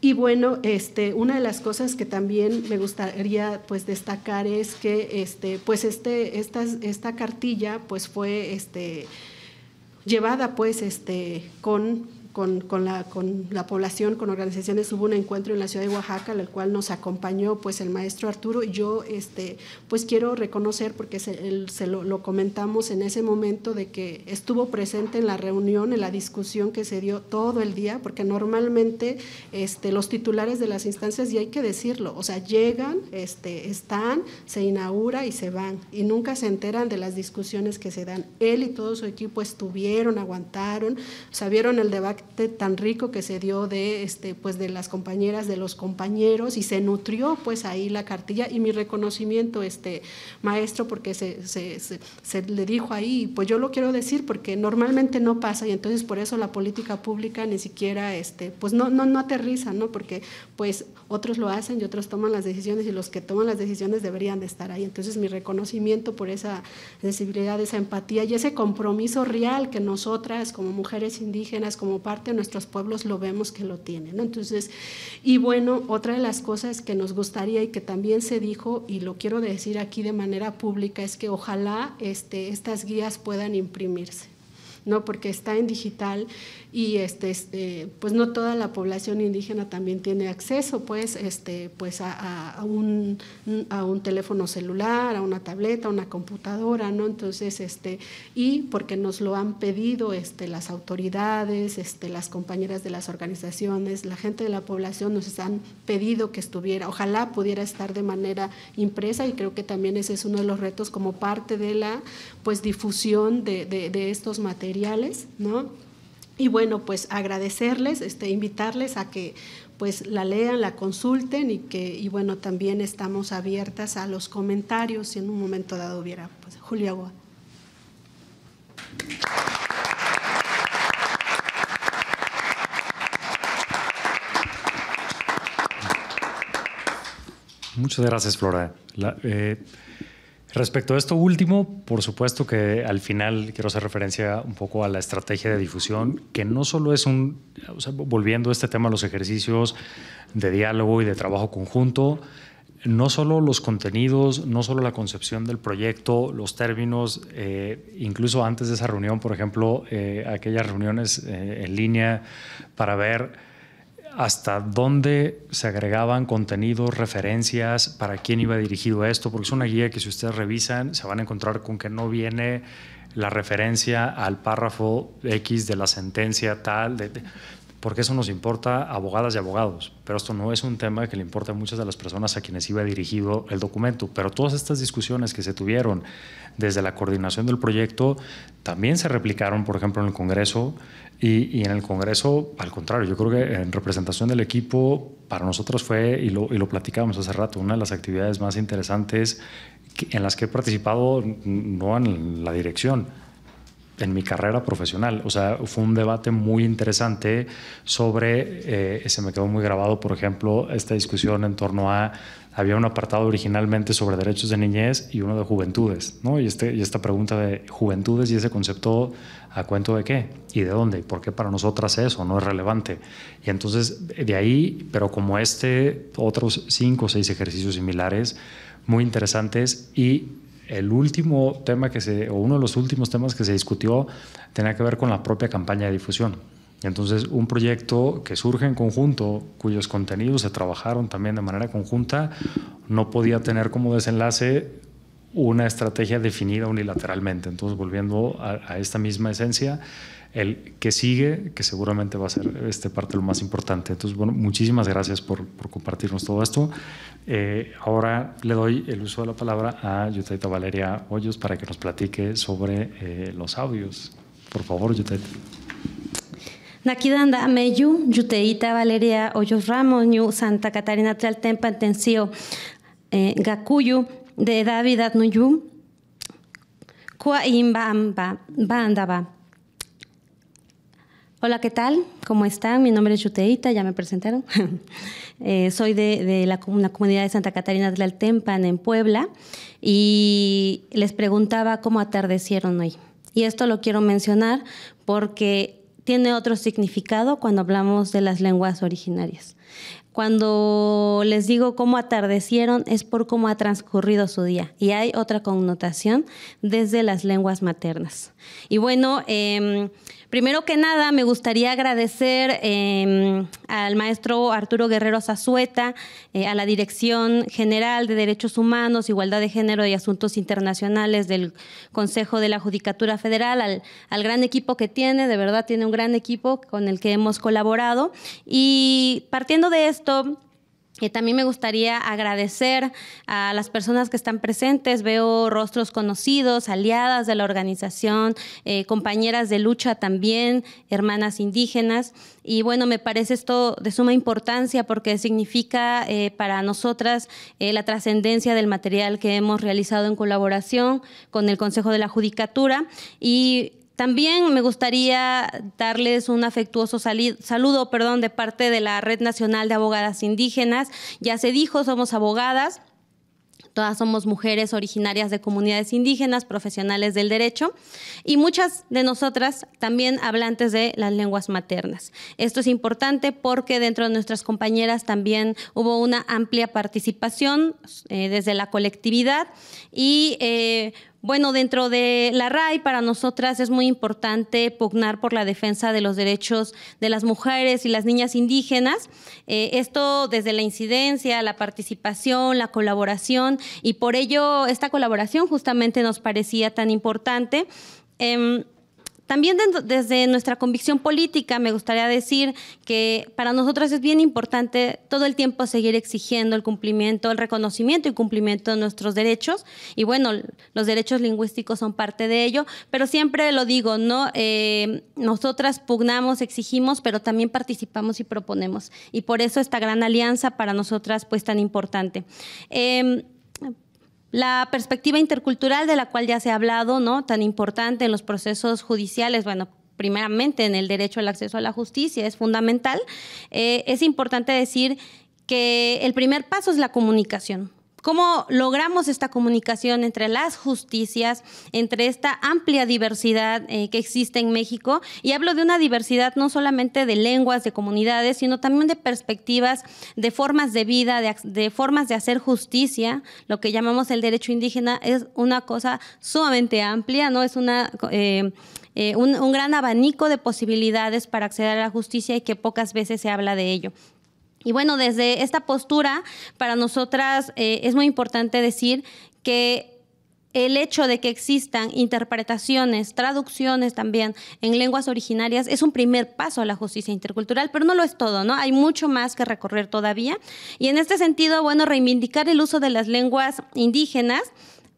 Y bueno, este, una de las cosas que también me gustaría pues destacar es que este, pues este, esta, esta cartilla pues fue este, llevada pues este, con con, la, con, la, población, con organizaciones, hubo un encuentro en la ciudad de Oaxaca, el cual nos acompañó pues el maestro Arturo. Yo este, pues quiero reconocer, porque se, lo, comentamos en ese momento, de que estuvo presente en la reunión, en la discusión que se dio todo el día, porque normalmente este, los titulares de las instancias, y hay que decirlo, o sea, llegan, este, están, se inaugura y se van, y nunca se enteran de las discusiones que se dan. Él y todo su equipo estuvieron, aguantaron, sabieron el debate tan rico que se dio de, este, pues de las compañeras, de los compañeros, y se nutrió pues ahí la cartilla y mi reconocimiento, este, maestro, porque se, se, se, le dijo ahí, pues yo lo quiero decir porque normalmente no pasa y entonces por eso la política pública ni siquiera, este, pues no, no, no aterriza, ¿no? Porque pues otros lo hacen y otros toman las decisiones y los que toman las decisiones deberían de estar ahí. Entonces mi reconocimiento por esa sensibilidad, esa empatía y ese compromiso real que nosotras como mujeres indígenas, como parte de nuestros pueblos lo vemos que lo tienen. Entonces, y bueno, otra de las cosas que nos gustaría y que también se dijo, y lo quiero decir aquí de manera pública, es que ojalá este, estas guías puedan imprimirse. ¿no? porque está en digital y este, eh, pues no toda la población indígena también tiene acceso pues, este, pues a, un, a un teléfono celular, a una tableta, a una computadora, ¿no? Entonces, este, y porque nos lo han pedido este, las autoridades, este, las compañeras de las organizaciones, la gente de la población nos han pedido que estuviera, ojalá pudiera estar de manera impresa y creo que también ese es uno de los retos como parte de la pues difusión de, de estos materiales, ¿no? Y bueno, pues agradecerles, este, invitarles a que pues la lean, la consulten y que, y bueno, también estamos abiertas a los comentarios si en un momento dado hubiera. Pues, Julio Muchas gracias, Flora. La, eh, Respecto a esto último, por supuesto que al final quiero hacer referencia un poco a la estrategia de difusión, que no solo es un, volviendo a este tema, los ejercicios de diálogo y de trabajo conjunto, no solo los contenidos, no solo la concepción del proyecto, los términos, eh, incluso antes de esa reunión, por ejemplo, eh, aquellas reuniones eh, en línea para ver hasta dónde se agregaban contenidos, referencias, para quién iba dirigido esto, porque es una guía que si ustedes revisan se van a encontrar con que no viene la referencia al párrafo X de la sentencia tal. De, porque eso nos importa a abogadas y abogados, pero esto no es un tema que le importa a muchas de las personas a quienes iba dirigido el documento. Pero todas estas discusiones que se tuvieron desde la coordinación del proyecto también se replicaron, por ejemplo, en el Congreso y, en el Congreso, al contrario, yo creo que en representación del equipo, para nosotros fue, y lo, platicamos hace rato, una de las actividades más interesantes en las que he participado, no en la dirección, en mi carrera profesional. O sea, fue un debate muy interesante sobre, eh, se me quedó muy grabado, por ejemplo, esta discusión en torno a, había un apartado originalmente sobre derechos de niñez y uno de juventudes, ¿no? Y, este, y esta pregunta de juventudes y ese concepto a cuento de qué y de dónde y por qué para nosotras eso no es relevante. Y entonces de ahí, pero como este, otros cinco o seis ejercicios similares muy interesantes y el último tema que se, o uno de los últimos temas que se discutió tenía que ver con la propia campaña de difusión. Entonces, un proyecto que surge en conjunto, cuyos contenidos se trabajaron también de manera conjunta, no podía tener como desenlace una estrategia definida unilateralmente. Entonces, volviendo a, esta misma esencia, el que sigue, que seguramente va a ser este parte lo más importante. Entonces, bueno, muchísimas gracias por, compartirnos todo esto. Eh, ahora le doy el uso de la palabra a Yutaita Valeria Hoyos para que nos platique sobre eh, los audios. Por favor, Yutaita. Nakidanda Meyu, Yuteita Valeria Hoyos Ramos, Ñu Santa Catarina Tlaltempan, Tencio eh, Gakuyu, de David Atnuyu, Kua Imba Banda Hola, ¿qué tal? ¿Cómo están? Mi nombre es Chuteita, ya me presentaron. Eh, soy de, la, comunidad de Santa Catarina de Altempan, en Puebla, y les preguntaba cómo atardecieron hoy. Y esto lo quiero mencionar porque tiene otro significado cuando hablamos de las lenguas originarias. Cuando les digo cómo atardecieron es por cómo ha transcurrido su día y hay otra connotación desde las lenguas maternas. Y bueno, em, primero que nada me gustaría agradecer em, al maestro Arturo Guerrero Zazueta, eh, a la Dirección General de Derechos Humanos, Igualdad de Género y Asuntos Internacionales del Consejo de la Judicatura Federal, al, al gran equipo que tiene, de verdad tiene un gran equipo con el que hemos colaborado. Y partiendo de esto, y también me gustaría agradecer a las personas que están presentes. Veo rostros conocidos, aliadas de la organización, eh, compañeras de lucha también, hermanas indígenas. Y bueno, me parece esto de suma importancia porque significa eh, para nosotras eh, la trascendencia del material que hemos realizado en colaboración con el Consejo de la Judicatura. Y también me gustaría darles un afectuoso saludo perdón, de parte de la Red Nacional de Abogadas Indígenas. Ya se dijo, somos abogadas. Todas somos mujeres originarias de comunidades indígenas, profesionales del derecho y muchas de nosotras también hablantes de las lenguas maternas. Esto es importante porque dentro de nuestras compañeras también hubo una amplia participación eh, desde la colectividad y eh, bueno, dentro de la RAI, para nosotras es muy importante pugnar por la defensa de los derechos de las mujeres y las niñas indígenas. Eh, esto desde la incidencia, la participación, la colaboración, y por ello esta colaboración justamente nos parecía tan importante. Em, también desde nuestra convicción política me gustaría decir que para nosotras es bien importante todo el tiempo seguir exigiendo el cumplimiento, el reconocimiento y cumplimiento de nuestros derechos. Y bueno, los derechos lingüísticos son parte de ello, pero siempre lo digo, ¿no? Eh, nosotras pugnamos, exigimos, pero también participamos y proponemos. Y por eso esta gran alianza para nosotras pues tan importante. Em, la perspectiva intercultural de la cual ya se ha hablado, ¿no? Tan importante en los procesos judiciales, bueno, primeramente en el derecho al acceso a la justicia, es fundamental. Eh, es importante decir que el primer paso es la comunicación, cómo logramos esta comunicación entre las justicias, entre esta amplia diversidad eh, que existe en México. Y hablo de una diversidad no solamente de lenguas, de comunidades, sino también de perspectivas, de formas de vida, de, formas de hacer justicia. Lo que llamamos el derecho indígena es una cosa sumamente amplia, ¿no? Es una... Eh, eh, un gran abanico de posibilidades para acceder a la justicia y que pocas veces se habla de ello. Y bueno, desde esta postura, para nosotras eh, es muy importante decir que el hecho de que existan interpretaciones, traducciones también en lenguas originarias es un primer paso a la justicia intercultural, pero no lo es todo, ¿no? Hay mucho más que recorrer todavía. Y en este sentido, bueno, reivindicar el uso de las lenguas indígenas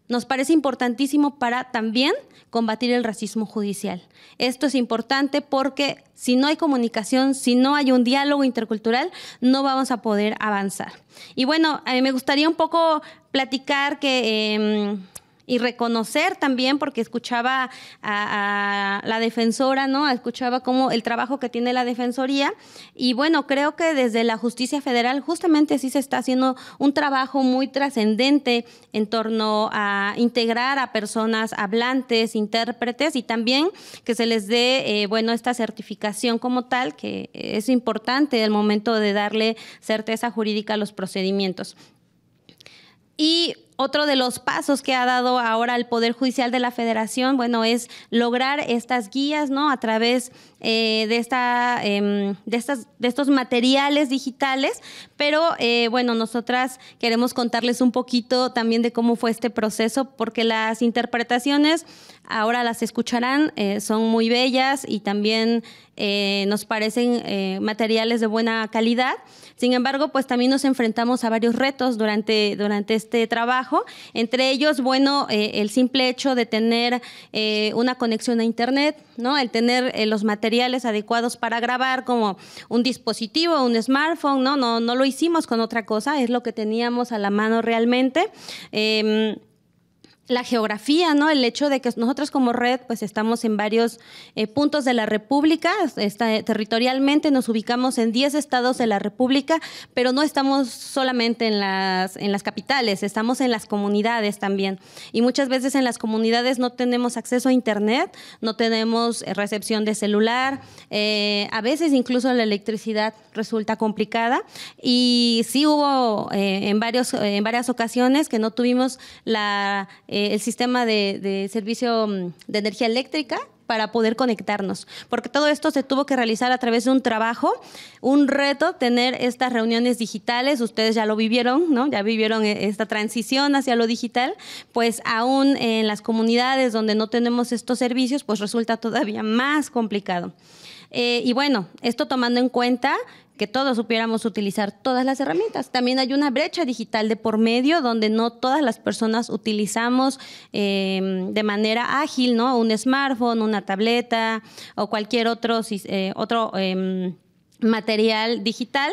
nos parece importantísimo para también combatir el racismo judicial. Esto es importante porque si no hay comunicación, si no hay un diálogo intercultural, no vamos a poder avanzar. Y bueno, a mí me gustaría un poco platicar que em, y reconocer también, porque escuchaba a, la defensora, ¿no? Escuchaba cómo el trabajo que tiene la defensoría y bueno, creo que desde la justicia federal justamente sí se está haciendo un trabajo muy trascendente en torno a integrar a personas hablantes, intérpretes y también que se les dé, eh, bueno, esta certificación como tal, que es importante el momento de darle certeza jurídica a los procedimientos. Y otro de los pasos que ha dado ahora el Poder Judicial de la Federación, bueno, es lograr estas guías, ¿no? A través eh, de, esta, em, de, estas, de estos materiales digitales, pero eh, bueno, nosotras queremos contarles un poquito también de cómo fue este proceso, porque las interpretaciones ahora las escucharán, eh, son muy bellas y también eh, nos parecen eh, materiales de buena calidad. Sin embargo, pues también nos enfrentamos a varios retos durante, durante este trabajo, entre ellos, bueno, el simple hecho de tener una conexión a Internet, ¿no? el tener los materiales adecuados para grabar como un dispositivo, un smartphone, ¿no? No, no lo hicimos con otra cosa, es lo que teníamos a la mano realmente. Em, la geografía, ¿no? El hecho de que nosotros como red, pues estamos en varios eh, puntos de la República, está, eh, territorialmente nos ubicamos en 10 estados de la República, pero no estamos solamente en las, en las capitales, estamos en las comunidades también. Y muchas veces en las comunidades no tenemos acceso a Internet, no tenemos eh, recepción de celular, a veces incluso la electricidad resulta complicada. Y sí hubo en, varios, en varias ocasiones que no tuvimos la eh, el sistema de, servicio mm, de energía eléctrica para poder conectarnos, porque todo esto se tuvo que realizar a través de un trabajo, un reto, tener estas reuniones digitales, ustedes ya lo vivieron, ¿no? Ya vivieron eh, esta transición hacia lo digital, pues aún en las comunidades donde no tenemos estos servicios, pues resulta todavía más complicado. Eh, y bueno, esto tomando en cuenta que todos supiéramos utilizar todas las herramientas. También hay una brecha digital de por medio donde no todas las personas utilizamos em, de manera ágil, ¿no? Un smartphone, una tableta o cualquier otro, eh, otro em, material digital.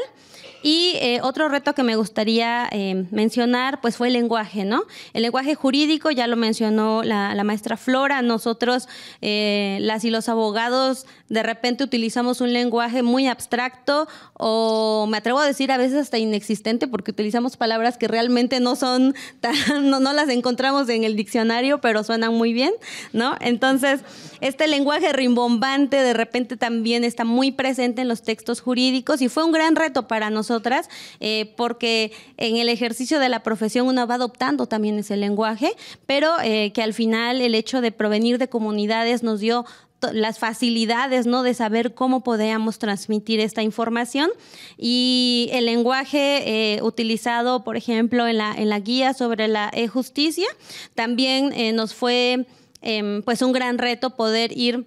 Y eh, otro reto que me gustaría eh, mencionar, pues fue el lenguaje, ¿no? El lenguaje jurídico, ya lo mencionó la, maestra Flora, nosotros, eh, las y los abogados, de repente utilizamos un lenguaje muy abstracto o me atrevo a decir a veces hasta inexistente porque utilizamos palabras que realmente no son tan, no, no las encontramos en el diccionario, pero suenan muy bien, ¿no? Entonces, este lenguaje rimbombante de repente también está muy presente en los textos jurídicos y fue un gran reto para nosotros otras, eh, porque en el ejercicio de la profesión uno va adoptando también ese lenguaje, pero eh, que al final el hecho de provenir de comunidades nos dio las facilidades ¿no? de saber cómo podíamos transmitir esta información y el lenguaje eh, utilizado, por ejemplo, en la, en la guía sobre la e-justicia, también nos fue em, pues un gran reto poder ir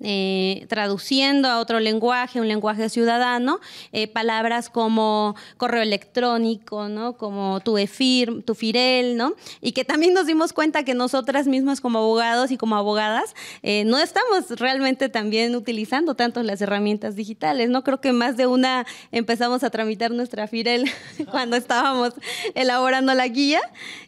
eh, traduciendo a otro lenguaje, un lenguaje ciudadano, eh, palabras como correo electrónico, ¿no? como tu efir, tu firel, ¿no? y que también nos dimos cuenta que nosotras mismas como abogados y como abogadas eh, no estamos realmente también utilizando tanto las herramientas digitales. No creo que más de una empezamos a tramitar nuestra firel cuando estábamos elaborando la guía.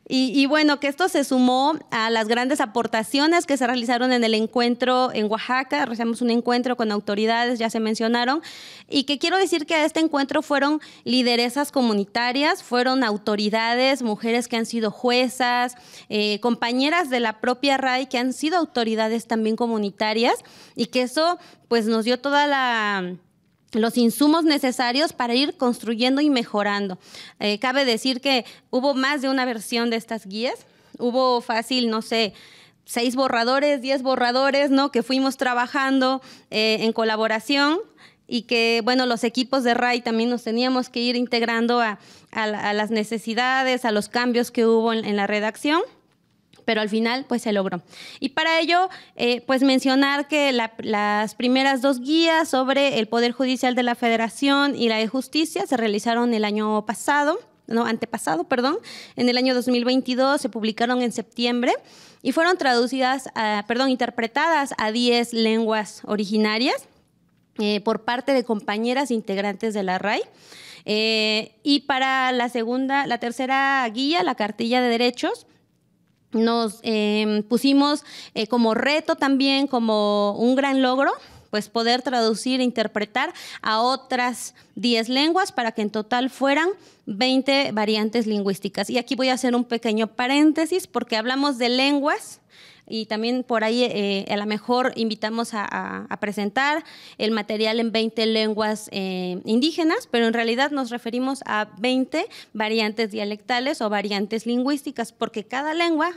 Y, bueno, que esto se sumó a las grandes aportaciones que se realizaron en el encuentro en Oaxaca. Realizamos un encuentro con autoridades, ya se mencionaron. Y que quiero decir que a este encuentro fueron lideresas comunitarias, fueron autoridades, mujeres que han sido juezas, eh, compañeras de la propia RAI que han sido autoridades también comunitarias. Y que eso pues nos dio toda la los insumos necesarios para ir construyendo y mejorando. Eh, cabe decir que hubo más de una versión de estas guías, hubo fácil, no sé, seis borradores, diez borradores, ¿no? Que fuimos trabajando eh, en colaboración y que, bueno, los equipos de RAI también nos teníamos que ir integrando a, las necesidades, a los cambios que hubo en la redacción pero al final pues se logró. Y para ello, eh, pues mencionar que las primeras dos guías sobre el Poder Judicial de la Federación y la de Justicia se realizaron el año pasado no, antepasado, perdón, en el año 2022, se publicaron en septiembre y fueron traducidas, perdón, interpretadas a 10 lenguas originarias eh, por parte de compañeras integrantes de la RAI. Eh, y para la segunda, la tercera guía, la cartilla de derechos, nos em, pusimos eh, como reto también, como un gran logro, pues poder traducir e interpretar a otras 10 lenguas para que en total fueran 20 variantes lingüísticas. Y aquí voy a hacer un pequeño paréntesis porque hablamos de lenguas y también por ahí eh, a lo mejor invitamos a, presentar el material en 20 lenguas eh, indígenas, pero en realidad nos referimos a 20 variantes dialectales o variantes lingüísticas, porque cada lengua,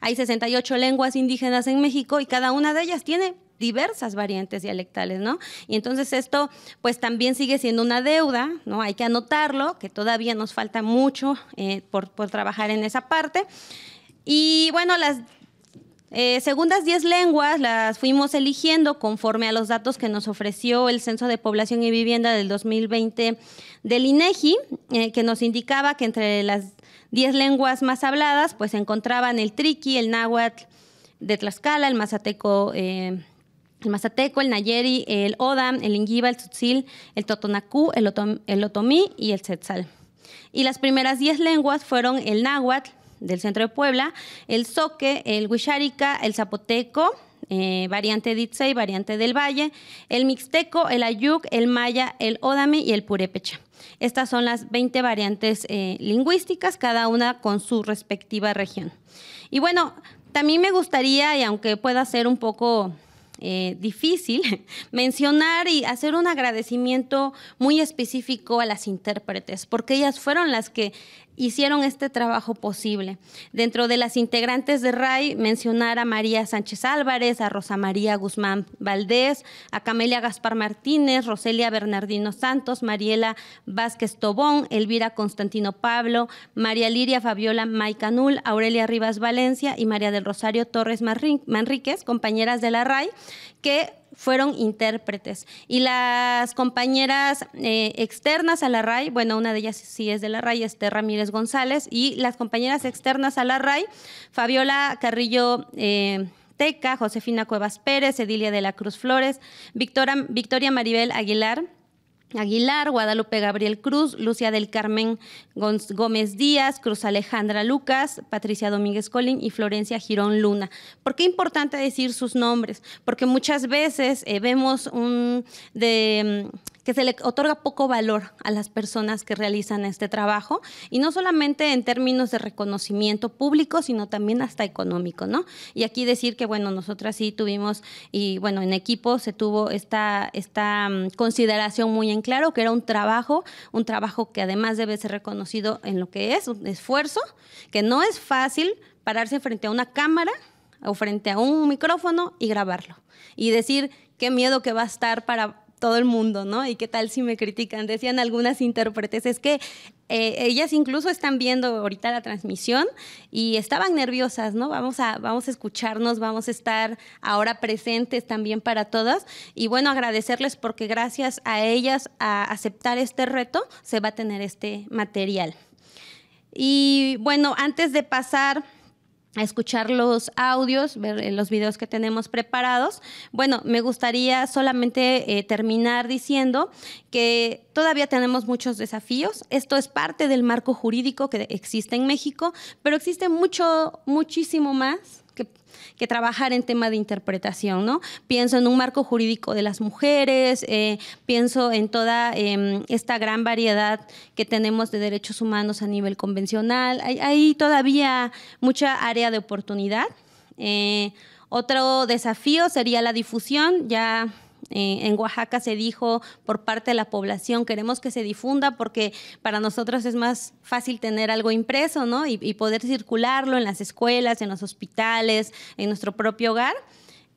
hay 68 lenguas indígenas en México y cada una de ellas tiene diversas variantes dialectales, ¿no? Y entonces esto, pues también sigue siendo una deuda, ¿no? Hay que anotarlo, que todavía nos falta mucho eh, por, por trabajar en esa parte. Y bueno, las eh, segundas 10 lenguas las fuimos eligiendo conforme a los datos que nos ofreció el Censo de Población y Vivienda del 2020 del INEGI, e eh, que nos indicaba que entre las 10 lenguas más habladas, pues se encontraban el triqui, el náhuatl de Tlaxcala, el mazateco. Eh, el mazateco, el nayeri, el odam, el ingiba, el tzotzil, el totonacú, el, otom el otomí y el tsetzal. Y las primeras 10 lenguas fueron el náhuatl, del centro de Puebla, el soque, el Huicharica, el zapoteco, eh, variante de variante del Valle, el mixteco, el ayuc, el maya, el odame y el purépecha. Estas son las 20 variantes eh, lingüísticas, cada una con su respectiva región. Y bueno, también me gustaría, y aunque pueda ser un poco eh, difícil mencionar y hacer un agradecimiento muy específico a las intérpretes, porque ellas fueron las que hicieron este trabajo posible. Dentro de las integrantes de RAI, mencionar a María Sánchez Álvarez, a Rosa María Guzmán Valdés, a Camelia Gaspar Martínez, Roselia Bernardino Santos, Mariela Vázquez Tobón, Elvira Constantino Pablo, María Liria Fabiola Maicanul, Aurelia Rivas Valencia y María del Rosario Torres Manríquez, compañeras de la RAI, que fueron intérpretes. Y las compañeras eh, externas a la RAI, bueno, una de ellas sí es de la RAI, Esther Ramírez González, y las compañeras externas a la RAI, Fabiola Carrillo. Eh, Teca, Josefina Cuevas Pérez, Edilia de la Cruz Flores, Victoria, Victoria Maribel Aguilar, Aguilar, Guadalupe Gabriel Cruz, Lucia del Carmen Gómez Díaz, Cruz Alejandra Lucas, Patricia Domínguez Colín y Florencia Girón Luna. ¿Por qué es importante decir sus nombres? Porque muchas veces eh, vemos un de mm, que se le otorga poco valor a las personas que realizan este trabajo, y no solamente en términos de reconocimiento público, sino también hasta económico, ¿no? Y aquí decir que, bueno, nosotras sí tuvimos, y bueno, en equipo se tuvo esta, esta mm, consideración muy en claro, que era un trabajo, un trabajo que además debe ser reconocido en lo que es, un esfuerzo, que no es fácil pararse frente a una cámara o frente a un micrófono y grabarlo. Y decir qué miedo que va a estar para todo el mundo, ¿no? ¿Y qué tal si me critican? Decían algunas intérpretes, es que eh, ellas incluso están viendo ahorita la transmisión y estaban nerviosas, ¿no? Vamos a, vamos a escucharnos, vamos a estar ahora presentes también para todas. Y bueno, agradecerles porque gracias a ellas a aceptar este reto se va a tener este material. Y bueno, antes de pasar a escuchar los audios, ver eh, los videos que tenemos preparados. Bueno, me gustaría solamente eh, terminar diciendo que todavía tenemos muchos desafíos. Esto es parte del marco jurídico que existe en México, pero existe mucho, muchísimo más que trabajar en tema de interpretación, ¿no? Pienso en un marco jurídico de las mujeres, eh, pienso en toda em, esta gran variedad que tenemos de derechos humanos a nivel convencional. Hay, todavía mucha área de oportunidad. Eh, otro desafío sería la difusión, ya eh, en Oaxaca se dijo por parte de la población, queremos que se difunda porque para nosotros es más fácil tener algo impreso, ¿no? Y, poder circularlo en las escuelas, en los hospitales, en nuestro propio hogar.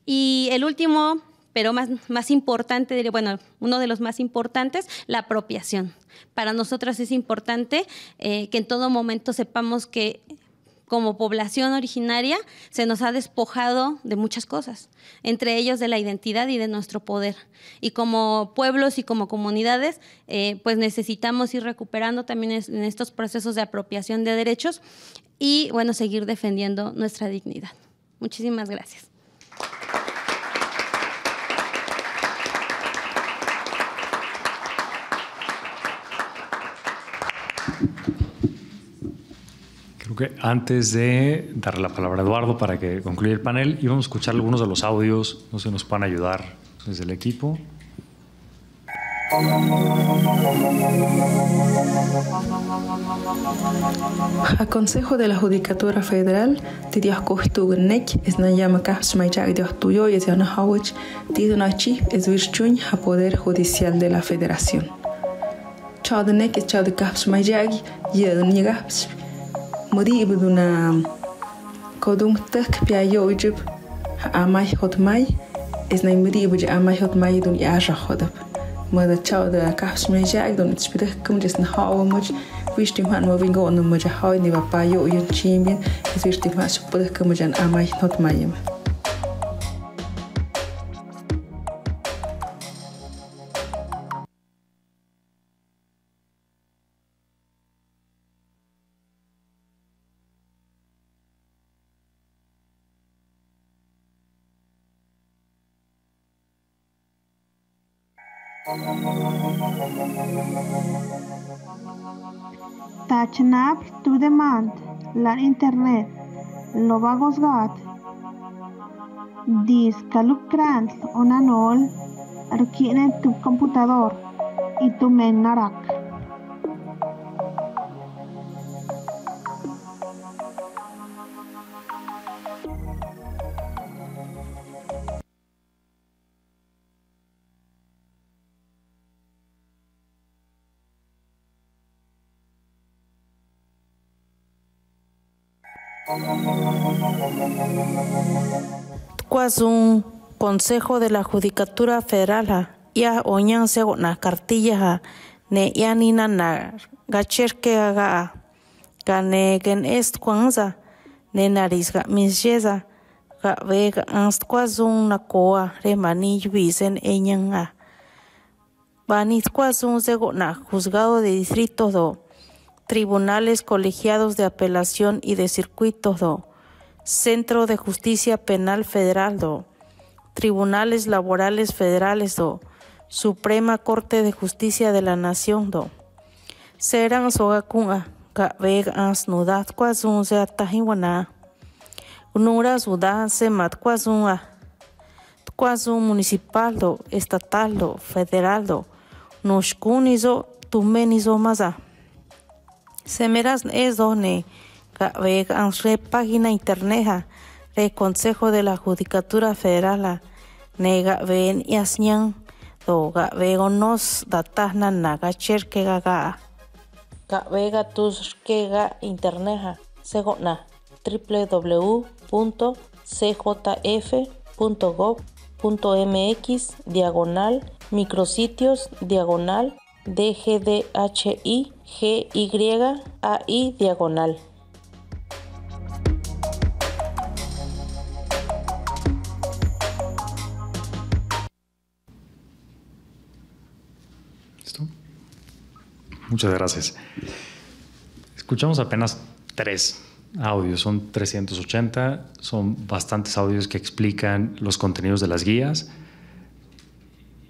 Y el último pero más, más importante, bueno, uno de los más importantes, la apropiación. Para nosotras es importante eh, que en todo momento sepamos que como población originaria se nos ha despojado de muchas cosas, entre ellos de la identidad y de nuestro poder. Y como pueblos y como comunidades, eh, pues necesitamos ir recuperando también en estos procesos de apropiación de derechos y, bueno, seguir defendiendo nuestra dignidad. Muchísimas gracias. Antes de darle la palabra a Eduardo para que concluya el panel, íbamos a escuchar algunos de los audios, no sé, nos van a ayudar desde el equipo. A consejo de la Judicatura Federal, Tidias Kostug Nek, es Nayamaka Shmaichak de Ostuyo y Yanahawich, Nachi, es Virchun a Poder Judicial de la Federación. de Nek es Chad Kapshmayag, y Nigapsh. مديئ بدون كودون تك بيا يوجب أماي خد ماي إذن مديئ بجي أماي خد ماي دون يعجا خدب مدى تشاو دا كحبس من جاك دون تشبده كم جسن هاو مج ويش تيم هان موفين غو أنو مجا هاي نبا بايو يون تشيمين إذ ويش تيم هان شبده كم جان أماي خد ماي يمه Tachnap to demand, la internet, va God, Dis Kalukran, Onanol, requieren tu computador y tu menarak. un consejo de la Judicatura Federal ya oñan se na cartilla ne yanina ni na gacher que haga gane gen est kwanza ne nariz ga misyeza ga vega anst kwazun na koa re mani eñanga banit kwazun se juzgado de distrito do tribunales colegiados de apelación y de circuitos do Centro de Justicia Penal Federal, do. Tribunales Laborales Federales, do. Suprema Corte de Justicia de la Nación, do. Serán Sogacunga, Gabeg Ansnudad Kwazun se Tajiwana. Unura Sudan se Matkwazunga. Kwazun Municipal, do. Estatal, do. Federal, do. Noshkunizo, Tumenizo Maza. Semeras es donde en su página internet del Consejo de la Judicatura Federal nega ven y asñan do ga vego nos datana naga que ga ga vega tus que ga internet segona www.cjf.gov.mx diagonal micrositios diagonal dgdhi diagonal Muchas gracias. Escuchamos apenas tres audios, son 380, son bastantes audios que explican los contenidos de las guías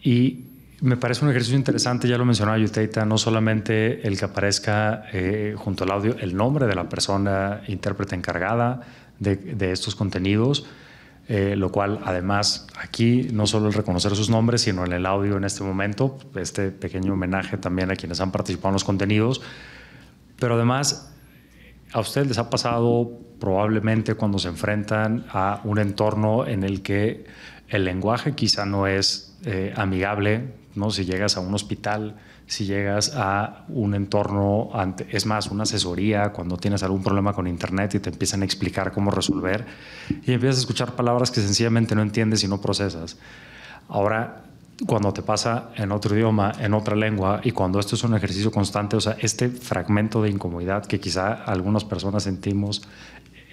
y me parece un ejercicio interesante, ya lo mencionaba Yuteita, no solamente el que aparezca eh, junto al audio el nombre de la persona intérprete encargada de estos contenidos, eh, lo cual además aquí no solo el reconocer sus nombres, sino en el audio en este momento, este pequeño homenaje también a quienes han participado en los contenidos, pero además a ustedes les ha pasado probablemente cuando se enfrentan a un entorno en el que el lenguaje quizá no es eh, amigable, ¿no? si llegas a un hospital, si llegas a un entorno, ante, es más, una asesoría, cuando tienes algún problema con Internet y te empiezan a explicar cómo resolver y empiezas a escuchar palabras que sencillamente no entiendes y no procesas. Ahora, cuando te pasa en otro idioma, en otra lengua, y cuando esto es un ejercicio constante, o sea, este fragmento de incomodidad que quizá algunas personas sentimos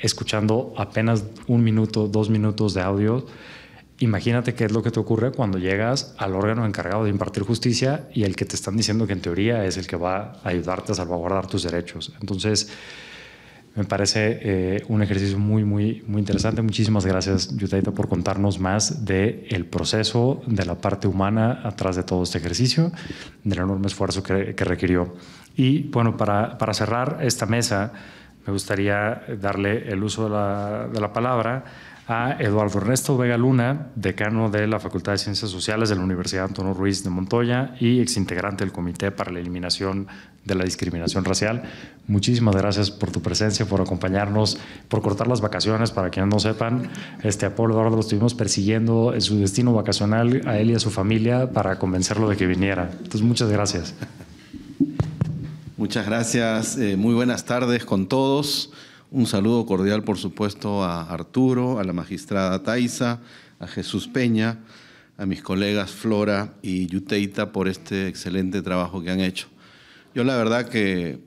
escuchando apenas un minuto, dos minutos de audio, Imagínate qué es lo que te ocurre cuando llegas al órgano encargado de impartir justicia y el que te están diciendo que en teoría es el que va a ayudarte a salvaguardar tus derechos. Entonces, me parece eh, un ejercicio muy, muy, muy interesante. Muchísimas gracias, Yutaita, por contarnos más del proceso, de la parte humana atrás de todo este ejercicio, del enorme esfuerzo que, que requirió. Y bueno, para, para, cerrar esta mesa, me gustaría darle el uso de la, de la palabra a Eduardo Ernesto Vega Luna, decano de la Facultad de Ciencias Sociales de la Universidad Antonio Ruiz de Montoya y exintegrante del Comité para la Eliminación de la Discriminación Racial. Muchísimas gracias por tu presencia, por acompañarnos, por cortar las vacaciones. Para quienes no sepan, este, a Pablo Eduardo lo estuvimos persiguiendo en su destino vacacional, a él y a su familia, para convencerlo de que viniera. Entonces, muchas gracias. Muchas gracias, eh, muy buenas tardes con todos. Un saludo cordial, por supuesto, a Arturo, a la magistrada Taisa, a Jesús Peña, a mis colegas Flora y Yuteita por este excelente trabajo que han hecho. Yo la verdad que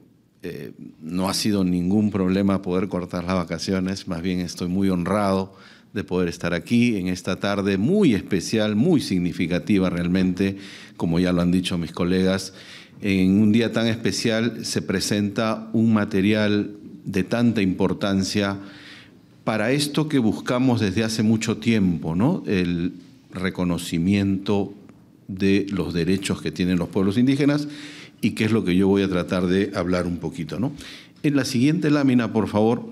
eh, no ha sido ningún problema poder cortar las vacaciones, más bien estoy muy honrado de poder estar aquí en esta tarde muy especial, muy significativa realmente, como ya lo han dicho mis colegas. En un día tan especial se presenta un material de tanta importancia para esto que buscamos desde hace mucho tiempo, ¿no? El reconocimiento de los derechos que tienen los pueblos indígenas y que es lo que yo voy a tratar de hablar un poquito, ¿no? En la siguiente lámina, por favor,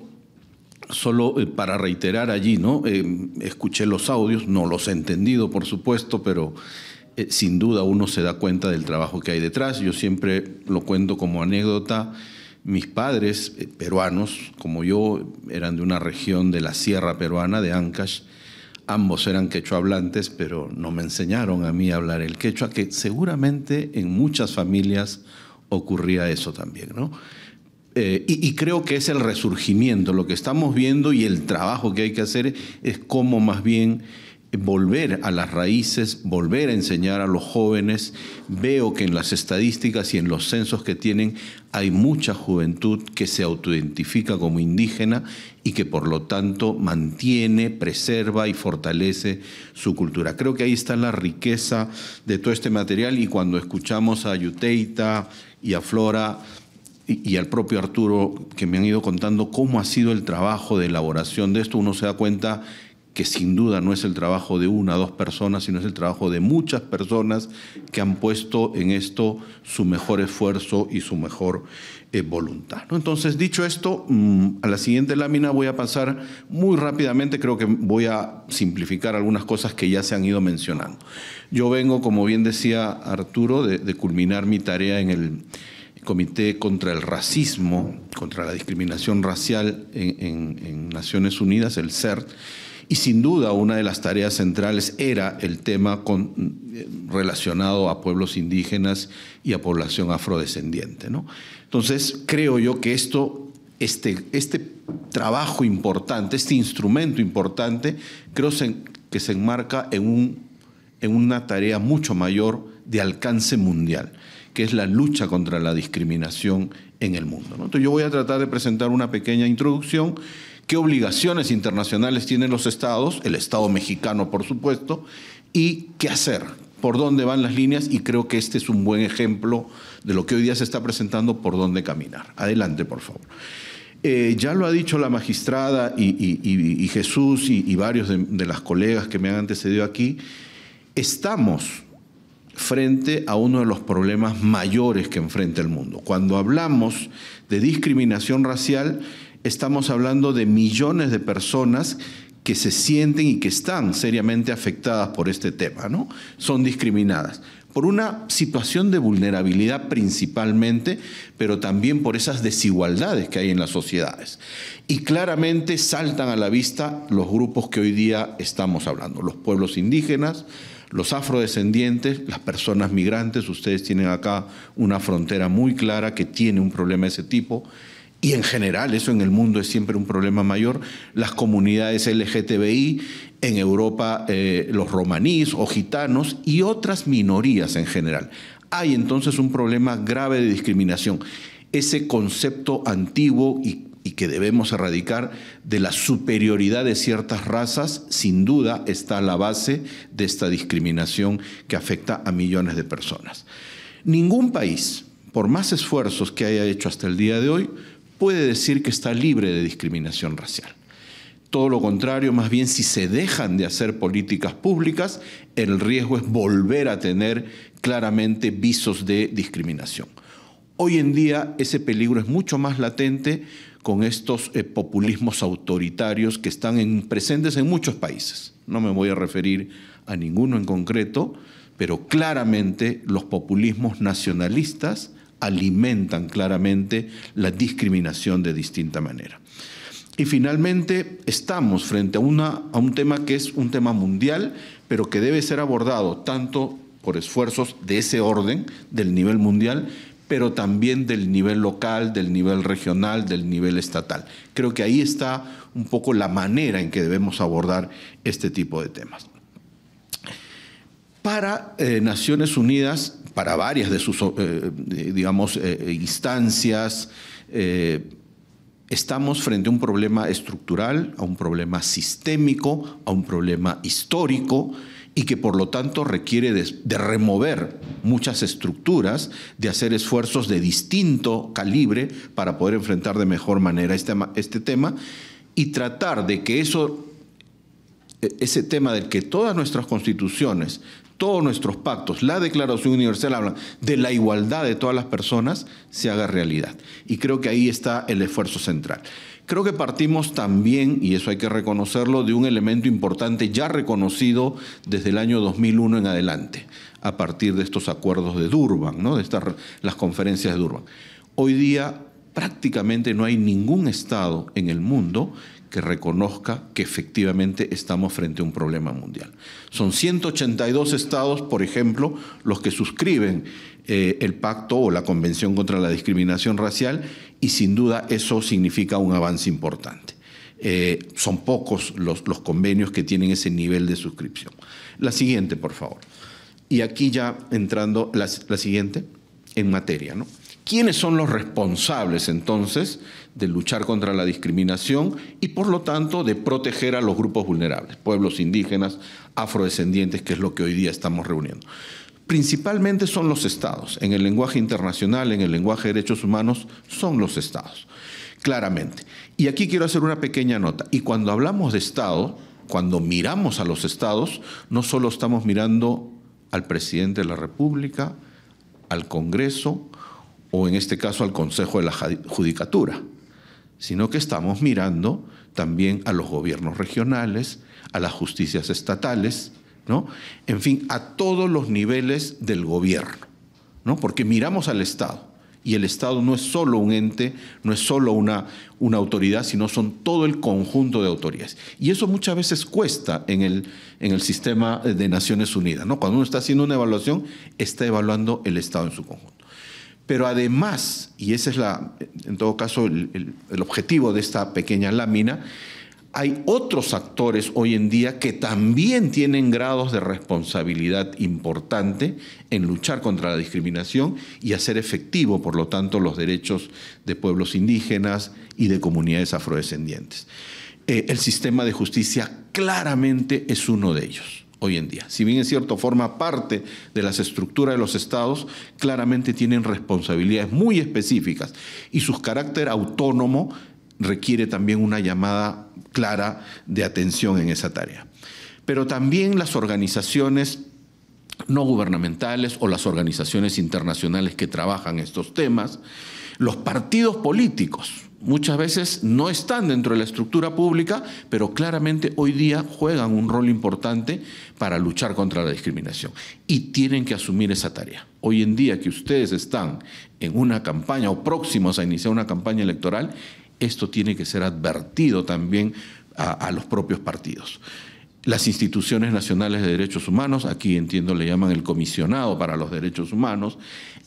solo eh, para reiterar allí, ¿no? Eh, escuché los audios, no los he entendido, por supuesto, pero eh, sin duda uno se da cuenta del trabajo que hay detrás. Yo siempre lo cuento como anécdota mis padres, eh, peruanos, como yo, eran de una región de la sierra peruana, de Ancash. Ambos eran quechua hablantes, pero no me enseñaron a mí a hablar el quechua, que seguramente en muchas familias ocurría eso también, ¿no? Eh, y, creo que es el resurgimiento, lo que estamos viendo y el trabajo que hay que hacer es cómo más bien volver a las raíces, volver a enseñar a los jóvenes. Veo que en las estadísticas y en los censos que tienen hay mucha juventud que se autoidentifica como indígena y que por lo tanto mantiene, preserva y fortalece su cultura. Creo que ahí está la riqueza de todo este material y cuando escuchamos a Yuteita y a Flora y, al propio Arturo que me han ido contando cómo ha sido el trabajo de elaboración de esto, uno se da cuenta que sin duda no es el trabajo de una o dos personas, sino es el trabajo de muchas personas que han puesto en esto su mejor esfuerzo y su mejor eh, voluntad. Entonces, dicho esto, mm, a la siguiente lámina voy a pasar muy rápidamente, creo que voy a simplificar algunas cosas que ya se han ido mencionando. Yo vengo, como bien decía Arturo, de, culminar mi tarea en el Comité contra el Racismo, contra la Discriminación Racial en, en Naciones Unidas, el CERT, y sin duda una de las tareas centrales era el tema con, eh, relacionado a pueblos indígenas y a población afrodescendiente. ¿no? Entonces, creo yo que esto, este, este trabajo importante, este instrumento importante, creo que se enmarca en, un, en una tarea mucho mayor de alcance mundial, que es la lucha contra la discriminación en el mundo. yo voy a tratar de presentar una pequeña introducción qué obligaciones internacionales tienen los estados, el Estado mexicano por supuesto, y qué hacer, por dónde van las líneas y creo que este es un buen ejemplo de lo que hoy día se está presentando, por dónde caminar. Adelante, por favor. Eh, ya lo ha dicho la magistrada y, Jesús y, varios de las colegas que me han antecedido aquí, estamos frente a uno de los problemas mayores que enfrenta el mundo. Cuando hablamos de discriminación racial, estamos hablando de millones de personas que se sienten y que están seriamente afectadas por este tema, ¿no? Son discriminadas por una situación de vulnerabilidad principalmente, pero también por esas desigualdades que hay en las sociedades. Y claramente saltan a la vista los grupos que hoy día estamos hablando, los pueblos indígenas, los afrodescendientes, las personas migrantes, ustedes tienen acá una frontera muy clara que tiene un problema de ese tipo, y en general eso en el mundo es siempre un problema mayor, las comunidades LGTBI, en Europa eh, los romaníes o gitanos y otras minorías en general. Hay entonces un problema grave de discriminación. Ese concepto antiguo y, y que debemos erradicar de la superioridad de ciertas razas, sin duda está a la base de esta discriminación que afecta a millones de personas. Ningún país, por más esfuerzos que haya hecho hasta el día de hoy, puede decir que está libre de discriminación racial. Todo lo contrario, más bien si se dejan de hacer políticas públicas, el riesgo es volver a tener claramente visos de discriminación. Hoy en día ese peligro es mucho más latente con estos eh, populismos autoritarios que están presentes en muchos países. No me voy a referir a ninguno en concreto, pero claramente los populismos nacionalistas alimentan claramente la discriminación de distinta manera. Y finalmente, estamos frente a, una, a un tema que es un tema mundial, pero que debe ser abordado tanto por esfuerzos de ese orden, del nivel mundial, pero también del nivel local, del nivel regional, del nivel estatal. Creo que ahí está un poco la manera en que debemos abordar este tipo de temas. Para eh, Naciones Unidas, para varias de sus, eh, eh, digamos, eh, instancias. estamos frente a un problema estructural, a un problema sistémico, a un problema histórico y que por lo tanto requiere de, remover muchas estructuras, de hacer esfuerzos de distinto calibre para poder enfrentar de mejor manera este, este tema y tratar de que eso, e, ese tema del que todas nuestras constituciones todos nuestros pactos, la Declaración Universal habla de la igualdad de todas las personas, se haga realidad. Y creo que ahí está el esfuerzo central. Creo que partimos también, y eso hay que reconocerlo, de un elemento importante ya reconocido desde el año 2001 en adelante, a partir de estos acuerdos de Durban, ¿no? de estas, las conferencias de Durban. Hoy día prácticamente no hay ningún Estado en el mundo que reconozca que efectivamente estamos frente a un problema mundial. Son 182 estados, por ejemplo, los que suscriben eh, el pacto o la Convención contra la Discriminación Racial y sin duda eso significa un avance importante. Eh, son pocos los, convenios que tienen ese nivel de suscripción. La siguiente, por favor. Y aquí ya entrando la, la siguiente en materia, ¿no? ¿Quiénes son los responsables entonces de luchar contra la discriminación y por lo tanto de proteger a los grupos vulnerables, pueblos indígenas, afrodescendientes, que es lo que hoy día estamos reuniendo. Principalmente son los estados, en el lenguaje internacional, en el lenguaje de derechos humanos, son los estados, claramente. Y aquí quiero hacer una pequeña nota. Y cuando hablamos de estado, cuando miramos a los estados, no solo estamos mirando al presidente de la República, al Congreso, o en este caso al Consejo de la Judicatura sino que estamos mirando también a los gobiernos regionales, a las justicias estatales, ¿no? en fin, a todos los niveles del gobierno, ¿no? porque miramos al Estado. Y el Estado no es solo un ente, no es solo una, una autoridad, sino son todo el conjunto de autoridades. Y eso muchas veces cuesta en el, en el sistema de Naciones Unidas. ¿no? Cuando uno está haciendo una evaluación, está evaluando el Estado en su conjunto. Pero además, y ese es la, en todo caso el, objetivo de esta pequeña lámina, hay otros actores hoy en día que también tienen grados de responsabilidad importante en luchar contra la discriminación y hacer efectivo, por lo tanto, los derechos de pueblos indígenas y de comunidades afrodescendientes. Eh, el sistema de justicia claramente es uno de ellos hoy en día. Si bien es cierto, forma parte de las estructuras de los estados, claramente tienen responsabilidades muy específicas y su carácter autónomo requiere también una llamada clara de atención en esa tarea. Pero también las organizaciones no gubernamentales o las organizaciones internacionales que trabajan estos temas, los partidos políticos, muchas veces no están dentro de la estructura pública, pero claramente hoy día juegan un rol importante para luchar contra la discriminación y tienen que asumir esa tarea. Hoy en día que ustedes están en una campaña o próximos a iniciar una campaña electoral, esto tiene que ser advertido también a, los propios partidos las instituciones nacionales de derechos humanos, aquí entiendo le llaman el comisionado para los derechos humanos,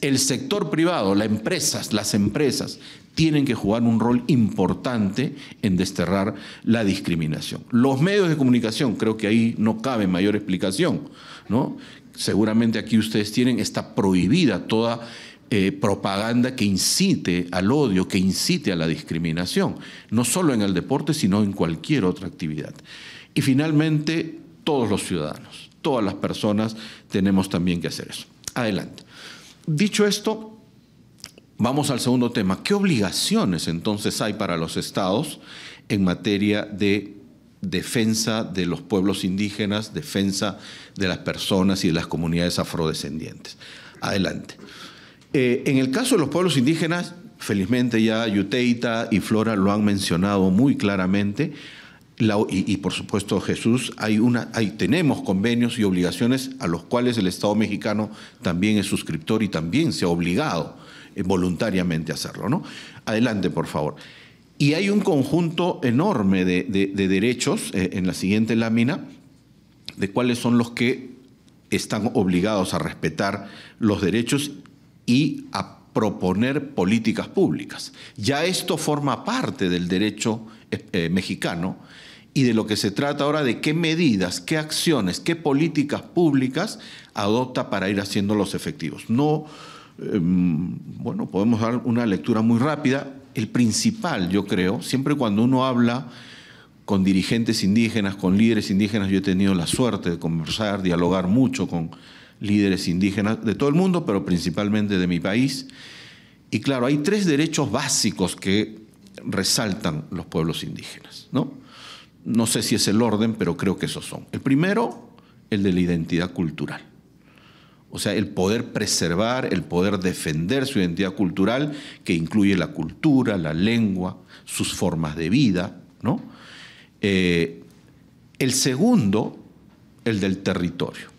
el sector privado, las empresas, las empresas tienen que jugar un rol importante en desterrar la discriminación. Los medios de comunicación, creo que ahí no cabe mayor explicación, ¿no? Seguramente aquí ustedes tienen, está prohibida toda eh, propaganda que incite al odio, que incite a la discriminación, no solo en el deporte, sino en cualquier otra actividad. Y finalmente, todos los ciudadanos, todas las personas tenemos también que hacer eso. Adelante. Dicho esto, vamos al segundo tema. ¿Qué obligaciones entonces hay para los estados en materia de defensa de los pueblos indígenas, defensa de las personas y de las comunidades afrodescendientes? Adelante. Eh, en el caso de los pueblos indígenas, felizmente ya Yuteita y Flora lo han mencionado muy claramente, y, por supuesto Jesús, hay una, hay, tenemos convenios y obligaciones a los cuales el Estado mexicano también es suscriptor y también se ha obligado eh, voluntariamente a hacerlo. Adelante, por favor. Y hay un conjunto enorme de, derechos eh, en la siguiente lámina, de cuáles son los que están obligados a respetar los derechos y a proponer políticas públicas. Ya esto forma parte del derecho eh, mexicano y de lo que se trata ahora de qué medidas, qué acciones, qué políticas públicas adopta para ir haciendo los efectivos. No, em, bueno, podemos dar una lectura muy rápida. El principal, yo creo, siempre cuando uno habla con dirigentes indígenas, con líderes indígenas, yo he tenido la suerte de conversar, dialogar mucho con líderes indígenas de todo el mundo, pero principalmente de mi país. Y claro, hay tres derechos básicos que resaltan los pueblos indígenas, ¿no? No sé si es el orden, pero creo que esos son. El primero, el de la identidad cultural. O sea, el poder preservar, el poder defender su identidad cultural, que incluye la cultura, la lengua, sus formas de vida, ¿no? Eh, el segundo, el del territorio,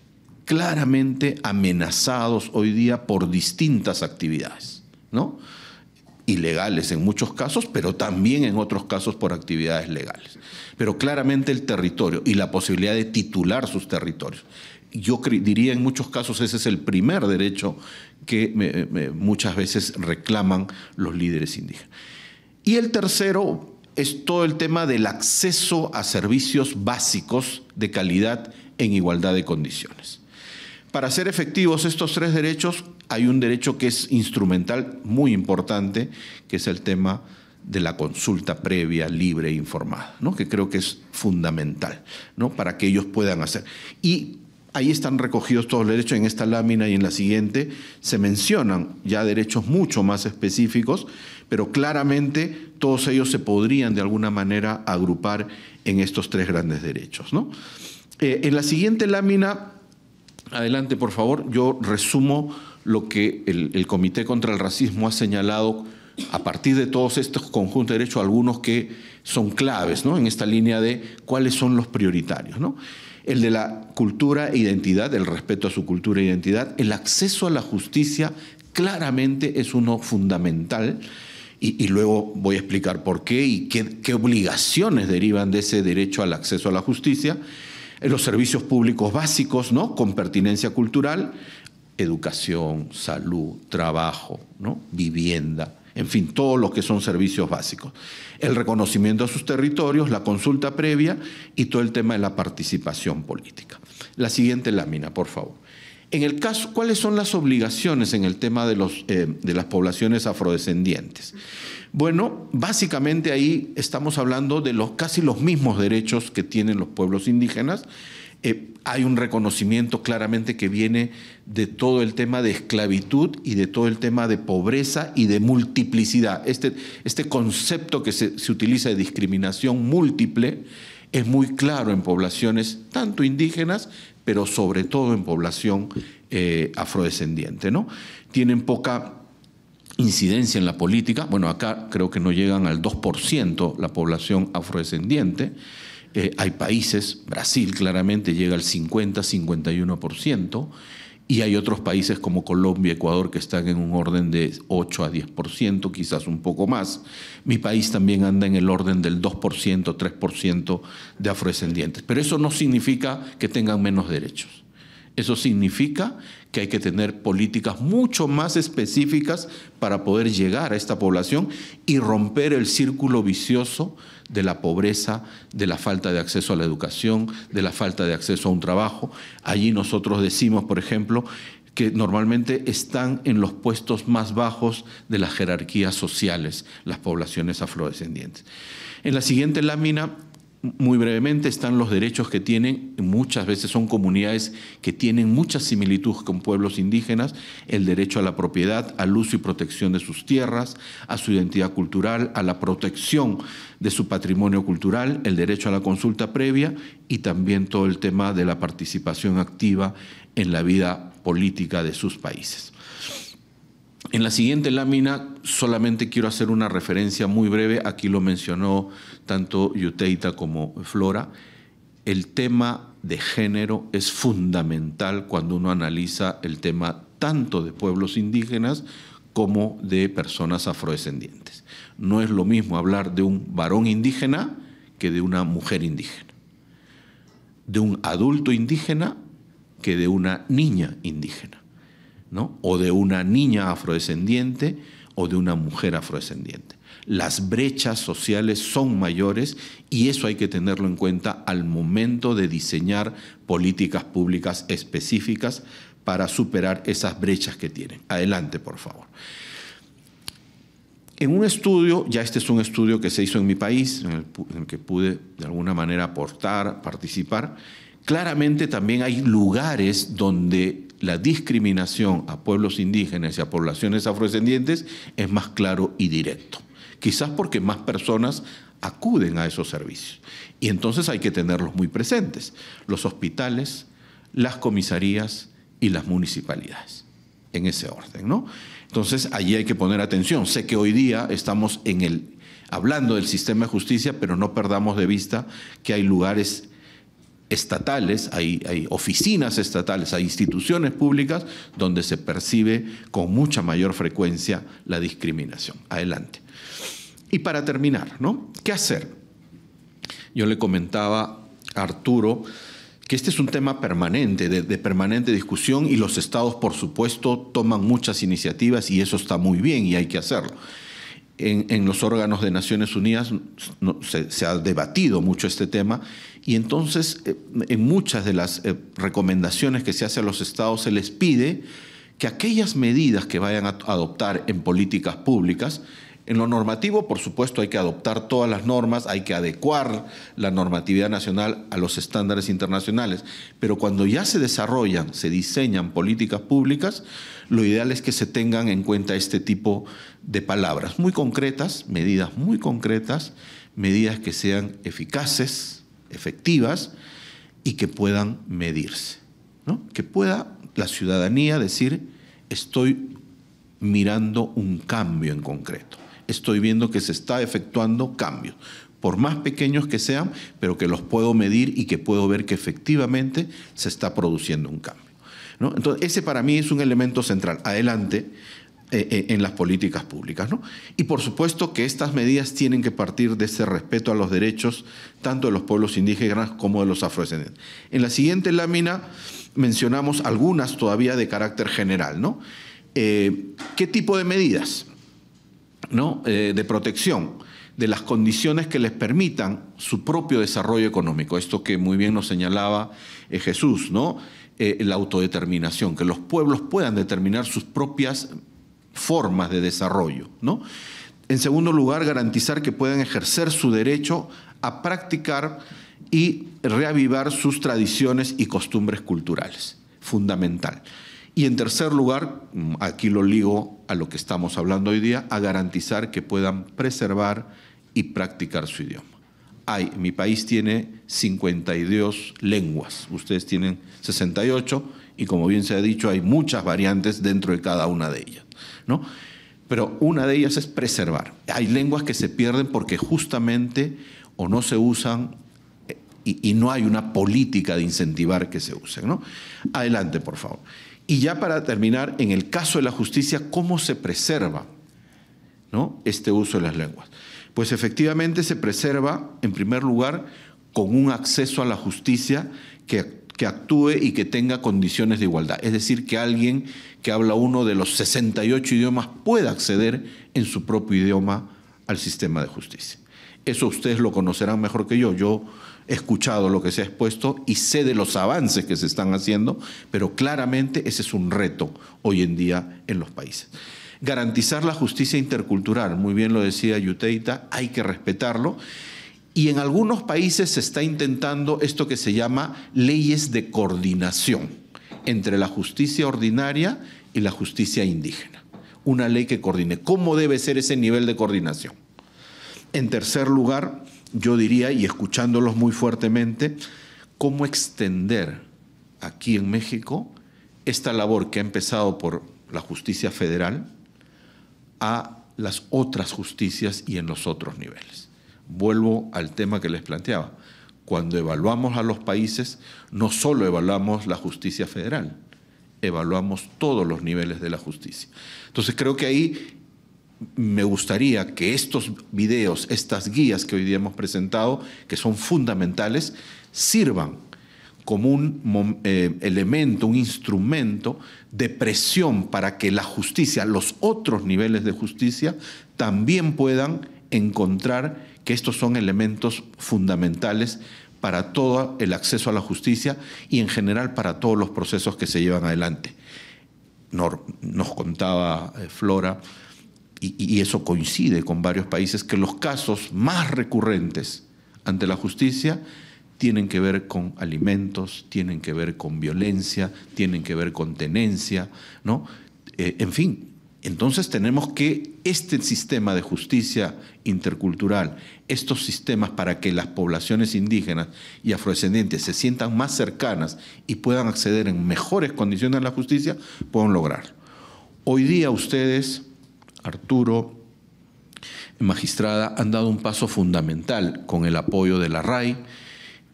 claramente amenazados hoy día por distintas actividades, ¿no? ilegales en muchos casos, pero también en otros casos por actividades legales. Pero claramente el territorio y la posibilidad de titular sus territorios. Yo diría en muchos casos ese es el primer derecho que muchas veces reclaman los líderes indígenas. Y el tercero es todo el tema del acceso a servicios básicos de calidad en igualdad de condiciones. Para ser efectivos estos tres derechos, hay un derecho que es instrumental muy importante, que es el tema de la consulta previa, libre e informada, que creo que es fundamental ¿no? para que ellos puedan hacer. Y ahí están recogidos todos los derechos, en esta lámina y en la siguiente se mencionan ya derechos mucho más específicos, pero claramente todos ellos se podrían de alguna manera agrupar en estos tres grandes derechos. ¿no? Eh, en la siguiente lámina Adelante, por favor. Yo resumo lo que el, Comité contra el Racismo ha señalado a partir de todos estos conjuntos de derechos, algunos que son claves ¿no? en esta línea de cuáles son los prioritarios. El de la cultura e identidad, el respeto a su cultura e identidad, el acceso a la justicia claramente es uno fundamental. Y, luego voy a explicar por qué y qué, obligaciones derivan de ese derecho al acceso a la justicia los servicios públicos básicos, ¿no? Con pertinencia cultural, educación, salud, trabajo, ¿no? Vivienda, en fin, todos los que son servicios básicos. El reconocimiento a sus territorios, la consulta previa y todo el tema de la participación política. La siguiente lámina, por favor. En el caso, ¿cuáles son las obligaciones en el tema de, los, eh, de las poblaciones afrodescendientes? Bueno, básicamente ahí estamos hablando de casi los mismos derechos que tienen los pueblos indígenas. Eh, hay un reconocimiento claramente que viene de todo el tema de esclavitud y de todo el tema de pobreza y de multiplicidad. Este, este concepto que se, se utiliza de discriminación múltiple es muy claro en poblaciones tanto indígenas pero sobre todo en población eh, afrodescendiente. ¿no? Tienen poca incidencia en la política, bueno, acá creo que no llegan al 2% la población afrodescendiente. Eh, hay países, Brasil claramente llega al 50-51%. Y hay otros países como Colombia, Ecuador, que están en un orden de 8 a 10%, quizás un poco más. Mi país también anda en el orden del 2%, 3% de afrodescendientes. Pero eso no significa que tengan menos derechos. Eso significa que hay que tener políticas mucho más específicas para poder llegar a esta población y romper el círculo vicioso de la pobreza, de la falta de acceso a la educación, de la falta de acceso a un trabajo. Allí nosotros decimos, por ejemplo, que normalmente están en los puestos más bajos de las jerarquías sociales, las poblaciones afrodescendientes. En la siguiente lámina muy brevemente están los derechos que tienen, muchas veces son comunidades que tienen mucha similitud con pueblos indígenas, el derecho a la propiedad, al uso y protección de sus tierras, a su identidad cultural, a la protección de su patrimonio cultural, el derecho a la consulta previa y también todo el tema de la participación activa en la vida política de sus países. En la siguiente lámina solamente quiero hacer una referencia muy breve, aquí lo mencionó tanto Yuteita como Flora, el tema de género es fundamental cuando uno analiza el tema tanto de pueblos indígenas como de personas afrodescendientes. No es lo mismo hablar de un varón indígena que de una mujer indígena, de un adulto indígena que de una niña indígena, o de una niña afrodescendiente o de una mujer afrodescendiente. Las brechas sociales son mayores y eso hay que tenerlo en cuenta al momento de diseñar políticas públicas específicas para superar esas brechas que tienen. Adelante, por favor. En un estudio, ya este es un estudio que se hizo en mi país, en el, que pude de alguna manera aportar, participar, claramente también hay lugares donde la discriminación a pueblos indígenas y a poblaciones afrodescendientes es más claro y directo. Quizás porque más personas acuden a esos servicios. Y entonces hay que tenerlos muy presentes, los hospitales, las comisarías y las municipalidades, en ese orden, ¿no? Entonces, allí hay que poner atención. Sé que hoy día estamos en el, hablando del sistema de justicia, pero no perdamos de vista que hay lugares estatales, hay, hay, oficinas estatales, hay instituciones públicas donde se percibe con mucha mayor frecuencia la discriminación. Adelante. Y para terminar, ¿no? ¿Qué hacer? Yo le comentaba a Arturo que este es un tema permanente, de, permanente discusión y los estados, por supuesto, toman muchas iniciativas y eso está muy bien y hay que hacerlo. En, los órganos de Naciones Unidas se, ha debatido mucho este tema y entonces eh, en muchas de las eh, recomendaciones que se hace a los estados se les pide que aquellas medidas que vayan a adoptar en políticas públicas en lo normativo, por supuesto, hay que adoptar todas las normas, hay que adecuar la normatividad nacional a los estándares internacionales, pero cuando ya se desarrollan, se diseñan políticas públicas, lo ideal es que se tengan en cuenta este tipo de palabras muy concretas, medidas muy concretas, medidas que sean eficaces, efectivas y que puedan medirse, ¿no? que pueda la ciudadanía decir, estoy mirando un cambio en concreto estoy viendo que se está efectuando cambios, por más pequeños que sean, pero que los puedo medir y que puedo ver que efectivamente se está produciendo un cambio. Entonces, ese para mí es un elemento central. Adelante eh, eh, en las políticas públicas. Y por supuesto que estas medidas tienen que partir de ese respeto a los derechos tanto de los pueblos indígenas como de los afrodescendientes. En la siguiente lámina mencionamos algunas todavía de carácter general. ¿no? Eh, ¿Qué tipo de medidas? Eh, de protección de las condiciones que les permitan su propio desarrollo económico. Esto que muy bien nos señalaba eh, Jesús, ¿no? Eh, la autodeterminación, que los pueblos puedan determinar sus propias formas de desarrollo, ¿no? En segundo lugar, garantizar que puedan ejercer su derecho a practicar y reavivar sus tradiciones y costumbres culturales. Fundamental. Y en tercer lugar, mm, aquí lo ligo a lo que estamos hablando hoy día, a garantizar que puedan preservar y practicar su idioma. Hay, mi país tiene 52 lenguas, ustedes tienen 68 y como bien se ha dicho, hay muchas variantes dentro de cada una de ellas, ¿no? Pero una de ellas es preservar. Hay lenguas que se pierden porque justamente o no se usan eh, y, no hay una política de incentivar que se usen, ¿no? Adelante, por favor. Y ya para terminar, en el caso de la justicia, ¿cómo se preserva ¿no? este uso de las lenguas? Pues efectivamente se preserva, en primer lugar, con un acceso a la justicia que, que, actúe y que tenga condiciones de igualdad. Es decir, que alguien que habla uno de los 68 idiomas pueda acceder en su propio idioma al sistema de justicia. Eso ustedes lo conocerán mejor que yo. Yo escuchado lo que se ha expuesto y sé de los avances que se están haciendo, pero claramente ese es un reto hoy en día en los países. Garantizar la justicia intercultural, muy bien lo decía Yuteita, hay que respetarlo. Y en algunos países se está intentando esto que se llama leyes de coordinación entre la justicia ordinaria y la justicia indígena. Una ley que coordine. ¿Cómo debe ser ese nivel de coordinación? En tercer lugar, yo diría, y escuchándolos muy fuertemente, cómo extender aquí en México esta labor que ha empezado por la justicia federal a las otras justicias y en los otros niveles. Vuelvo al tema que les planteaba. Cuando evaluamos a los países, no solo evaluamos la justicia federal, evaluamos todos los niveles de la justicia. Entonces creo que ahí me gustaría que estos videos, estas guías que hoy día hemos presentado, que son fundamentales, sirvan como un eh, elemento, un instrumento de presión para que la justicia, los otros niveles de justicia, también puedan encontrar que estos son elementos fundamentales para todo el acceso a la justicia y en general para todos los procesos que se llevan adelante. Nos, contaba eh, Flora y, eso coincide con varios países, que los casos más recurrentes ante la justicia tienen que ver con alimentos, tienen que ver con violencia, tienen que ver con tenencia, ¿no? Eh, en fin, entonces tenemos que este sistema de justicia intercultural, estos sistemas para que las poblaciones indígenas y afrodescendientes se sientan más cercanas y puedan acceder en mejores condiciones a la justicia, puedan lograrlo. Hoy día ustedes Arturo, magistrada, han dado un paso fundamental con el apoyo de la RAI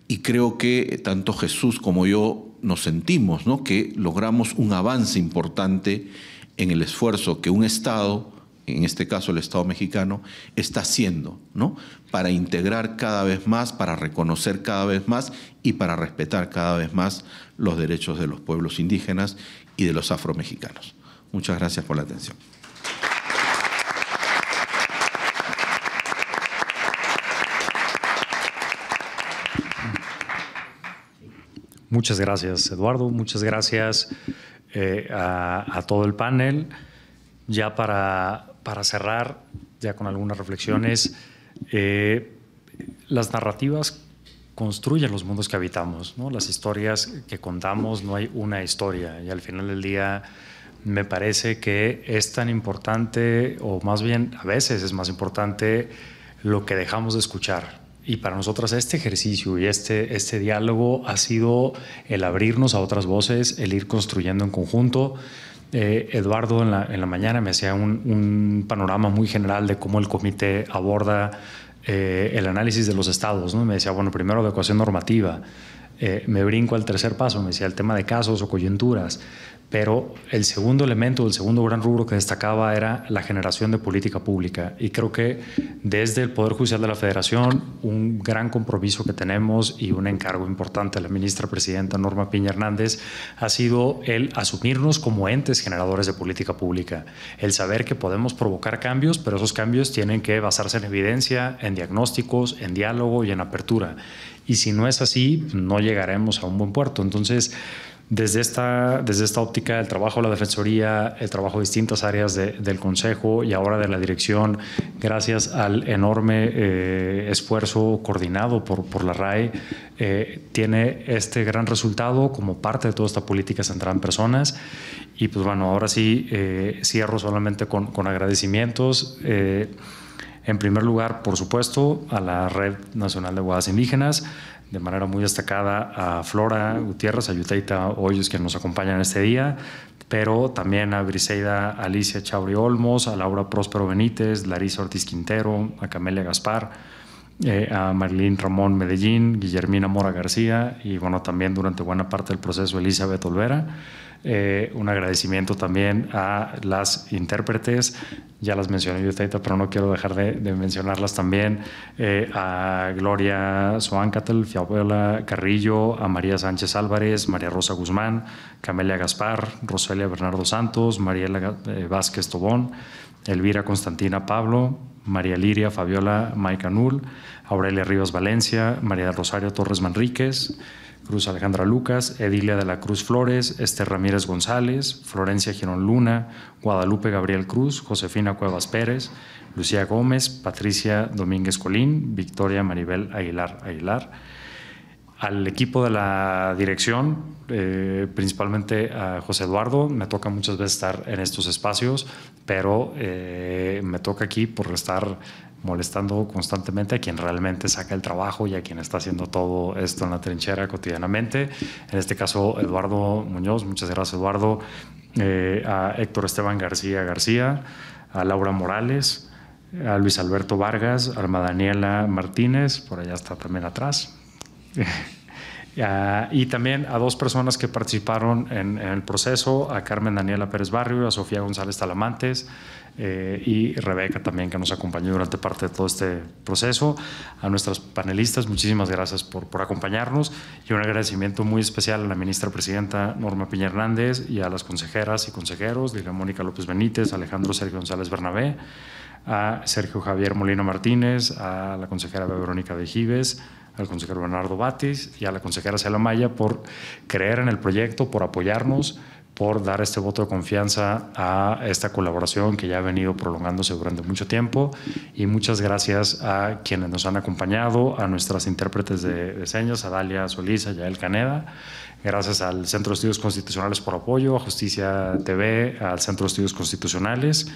y creo que tanto Jesús como yo nos sentimos ¿no? que logramos un avance importante en el esfuerzo que un Estado, en este caso el Estado mexicano, está haciendo ¿no? para integrar cada vez más, para reconocer cada vez más y para respetar cada vez más los derechos de los pueblos indígenas y de los afromexicanos. Muchas gracias por la atención. Muchas gracias, Eduardo. Muchas gracias eh, a, todo el panel. Ya para, cerrar, ya con algunas reflexiones, eh, las narrativas construyen los mundos que habitamos, ¿no? las historias que contamos, no hay una historia. Y al final del día me parece que es tan importante, o más bien a veces es más importante, lo que dejamos de escuchar, y para nosotras este ejercicio y este, este diálogo ha sido el abrirnos a otras voces, el ir construyendo en conjunto. Eh, Eduardo en la, en la, mañana me hacía un, un, panorama muy general de cómo el comité aborda eh, el análisis de los estados. ¿no? Me decía, bueno, primero ecuación normativa. Eh, me brinco al tercer paso, me decía el tema de casos o coyunturas. Pero el segundo elemento, el segundo gran rubro que destacaba era la generación de política pública. Y creo que desde el Poder Judicial de la Federación, un gran compromiso que tenemos y un encargo importante de la ministra presidenta Norma Piña Hernández ha sido el asumirnos como entes generadores de política pública. El saber que podemos provocar cambios, pero esos cambios tienen que basarse en evidencia, en diagnósticos, en diálogo y en apertura. Y si no es así, no llegaremos a un buen puerto. Entonces, desde esta, desde esta óptica, el trabajo de la Defensoría, el trabajo de distintas áreas del Consejo y ahora de la Dirección, gracias al enorme eh, esfuerzo coordinado por, por la RAE, eh, tiene este gran resultado como parte de toda esta política centrada en personas. Y pues bueno, ahora sí eh, cierro solamente con, con agradecimientos. En primer lugar, por supuesto, a la Red Nacional de Guadas Indígenas, de manera muy destacada a Flora Gutiérrez, a Yuteita Hoyos, que nos acompañan este día, pero también a Briseida Alicia Chauri Olmos, a Laura Próspero Benítez, Larisa Ortiz Quintero, a Camelia Gaspar, eh, a Marilyn Ramón Medellín, Guillermina Mora García y, bueno, también durante buena parte del proceso Elizabeth Olvera eh, un agradecimiento también a las intérpretes, ya las mencioné yo, Taita, pero no quiero dejar de, mencionarlas también, eh, a Gloria Soancatel, Fiabuela Carrillo, a María Sánchez Álvarez, María Rosa Guzmán, Camelia Gaspar, Roselia Bernardo Santos, Mariela eh, Vázquez Tobón, Elvira Constantina Pablo, María Liria Fabiola Maicanul, Aurelia Rivas Valencia, María Rosario Torres Manríquez, Cruz Alejandra Lucas, Edilia de la Cruz Flores, Esther Ramírez González, Florencia Girón Luna, Guadalupe Gabriel Cruz, Josefina Cuevas Pérez, Lucía Gómez, Patricia Domínguez Colín, Victoria Maribel Aguilar Aguilar. Al equipo de la dirección, eh, principalmente a José Eduardo, me toca muchas veces estar en estos espacios, pero eh, me toca aquí por estar molestando constantemente a quien realmente saca el trabajo y a quien está haciendo todo esto en la trinchera cotidianamente. En este caso, Eduardo Muñoz, muchas gracias Eduardo, eh, a Héctor Esteban García García, a Laura Morales, a Luis Alberto Vargas, a Alma Daniela Martínez, por allá está también atrás. Ah, y también a dos personas que participaron en, el proceso, a Carmen Daniela Pérez Barrio, a Sofía González Talamantes eh, y Rebeca también, que nos acompañó durante parte de todo este proceso. A nuestras panelistas, muchísimas gracias por, acompañarnos y un agradecimiento muy especial a la ministra presidenta Norma Piña Hernández y a las consejeras y consejeros, diga Mónica López Benítez, Alejandro Sergio González Bernabé, a Sergio Javier Molina Martínez, a la consejera Verónica de Gives, al consejero Bernardo Batis y a la consejera Cela Maya por creer en el proyecto, por apoyarnos, por dar este voto de confianza a esta colaboración que ya ha venido prolongándose durante mucho tiempo. Y muchas gracias a quienes nos han acompañado, a nuestras intérpretes de, de señas, a Dalia Solís, a Yael Caneda. Gracias al Centro de Estudios Constitucionales por apoyo, a Justicia TV, al Centro de Estudios Constitucionales.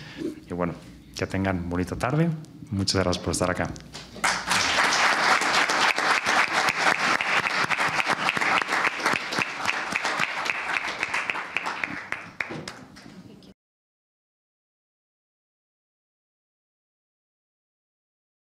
Y bueno, que tengan bonita tarde. Muchas gracias por estar acá.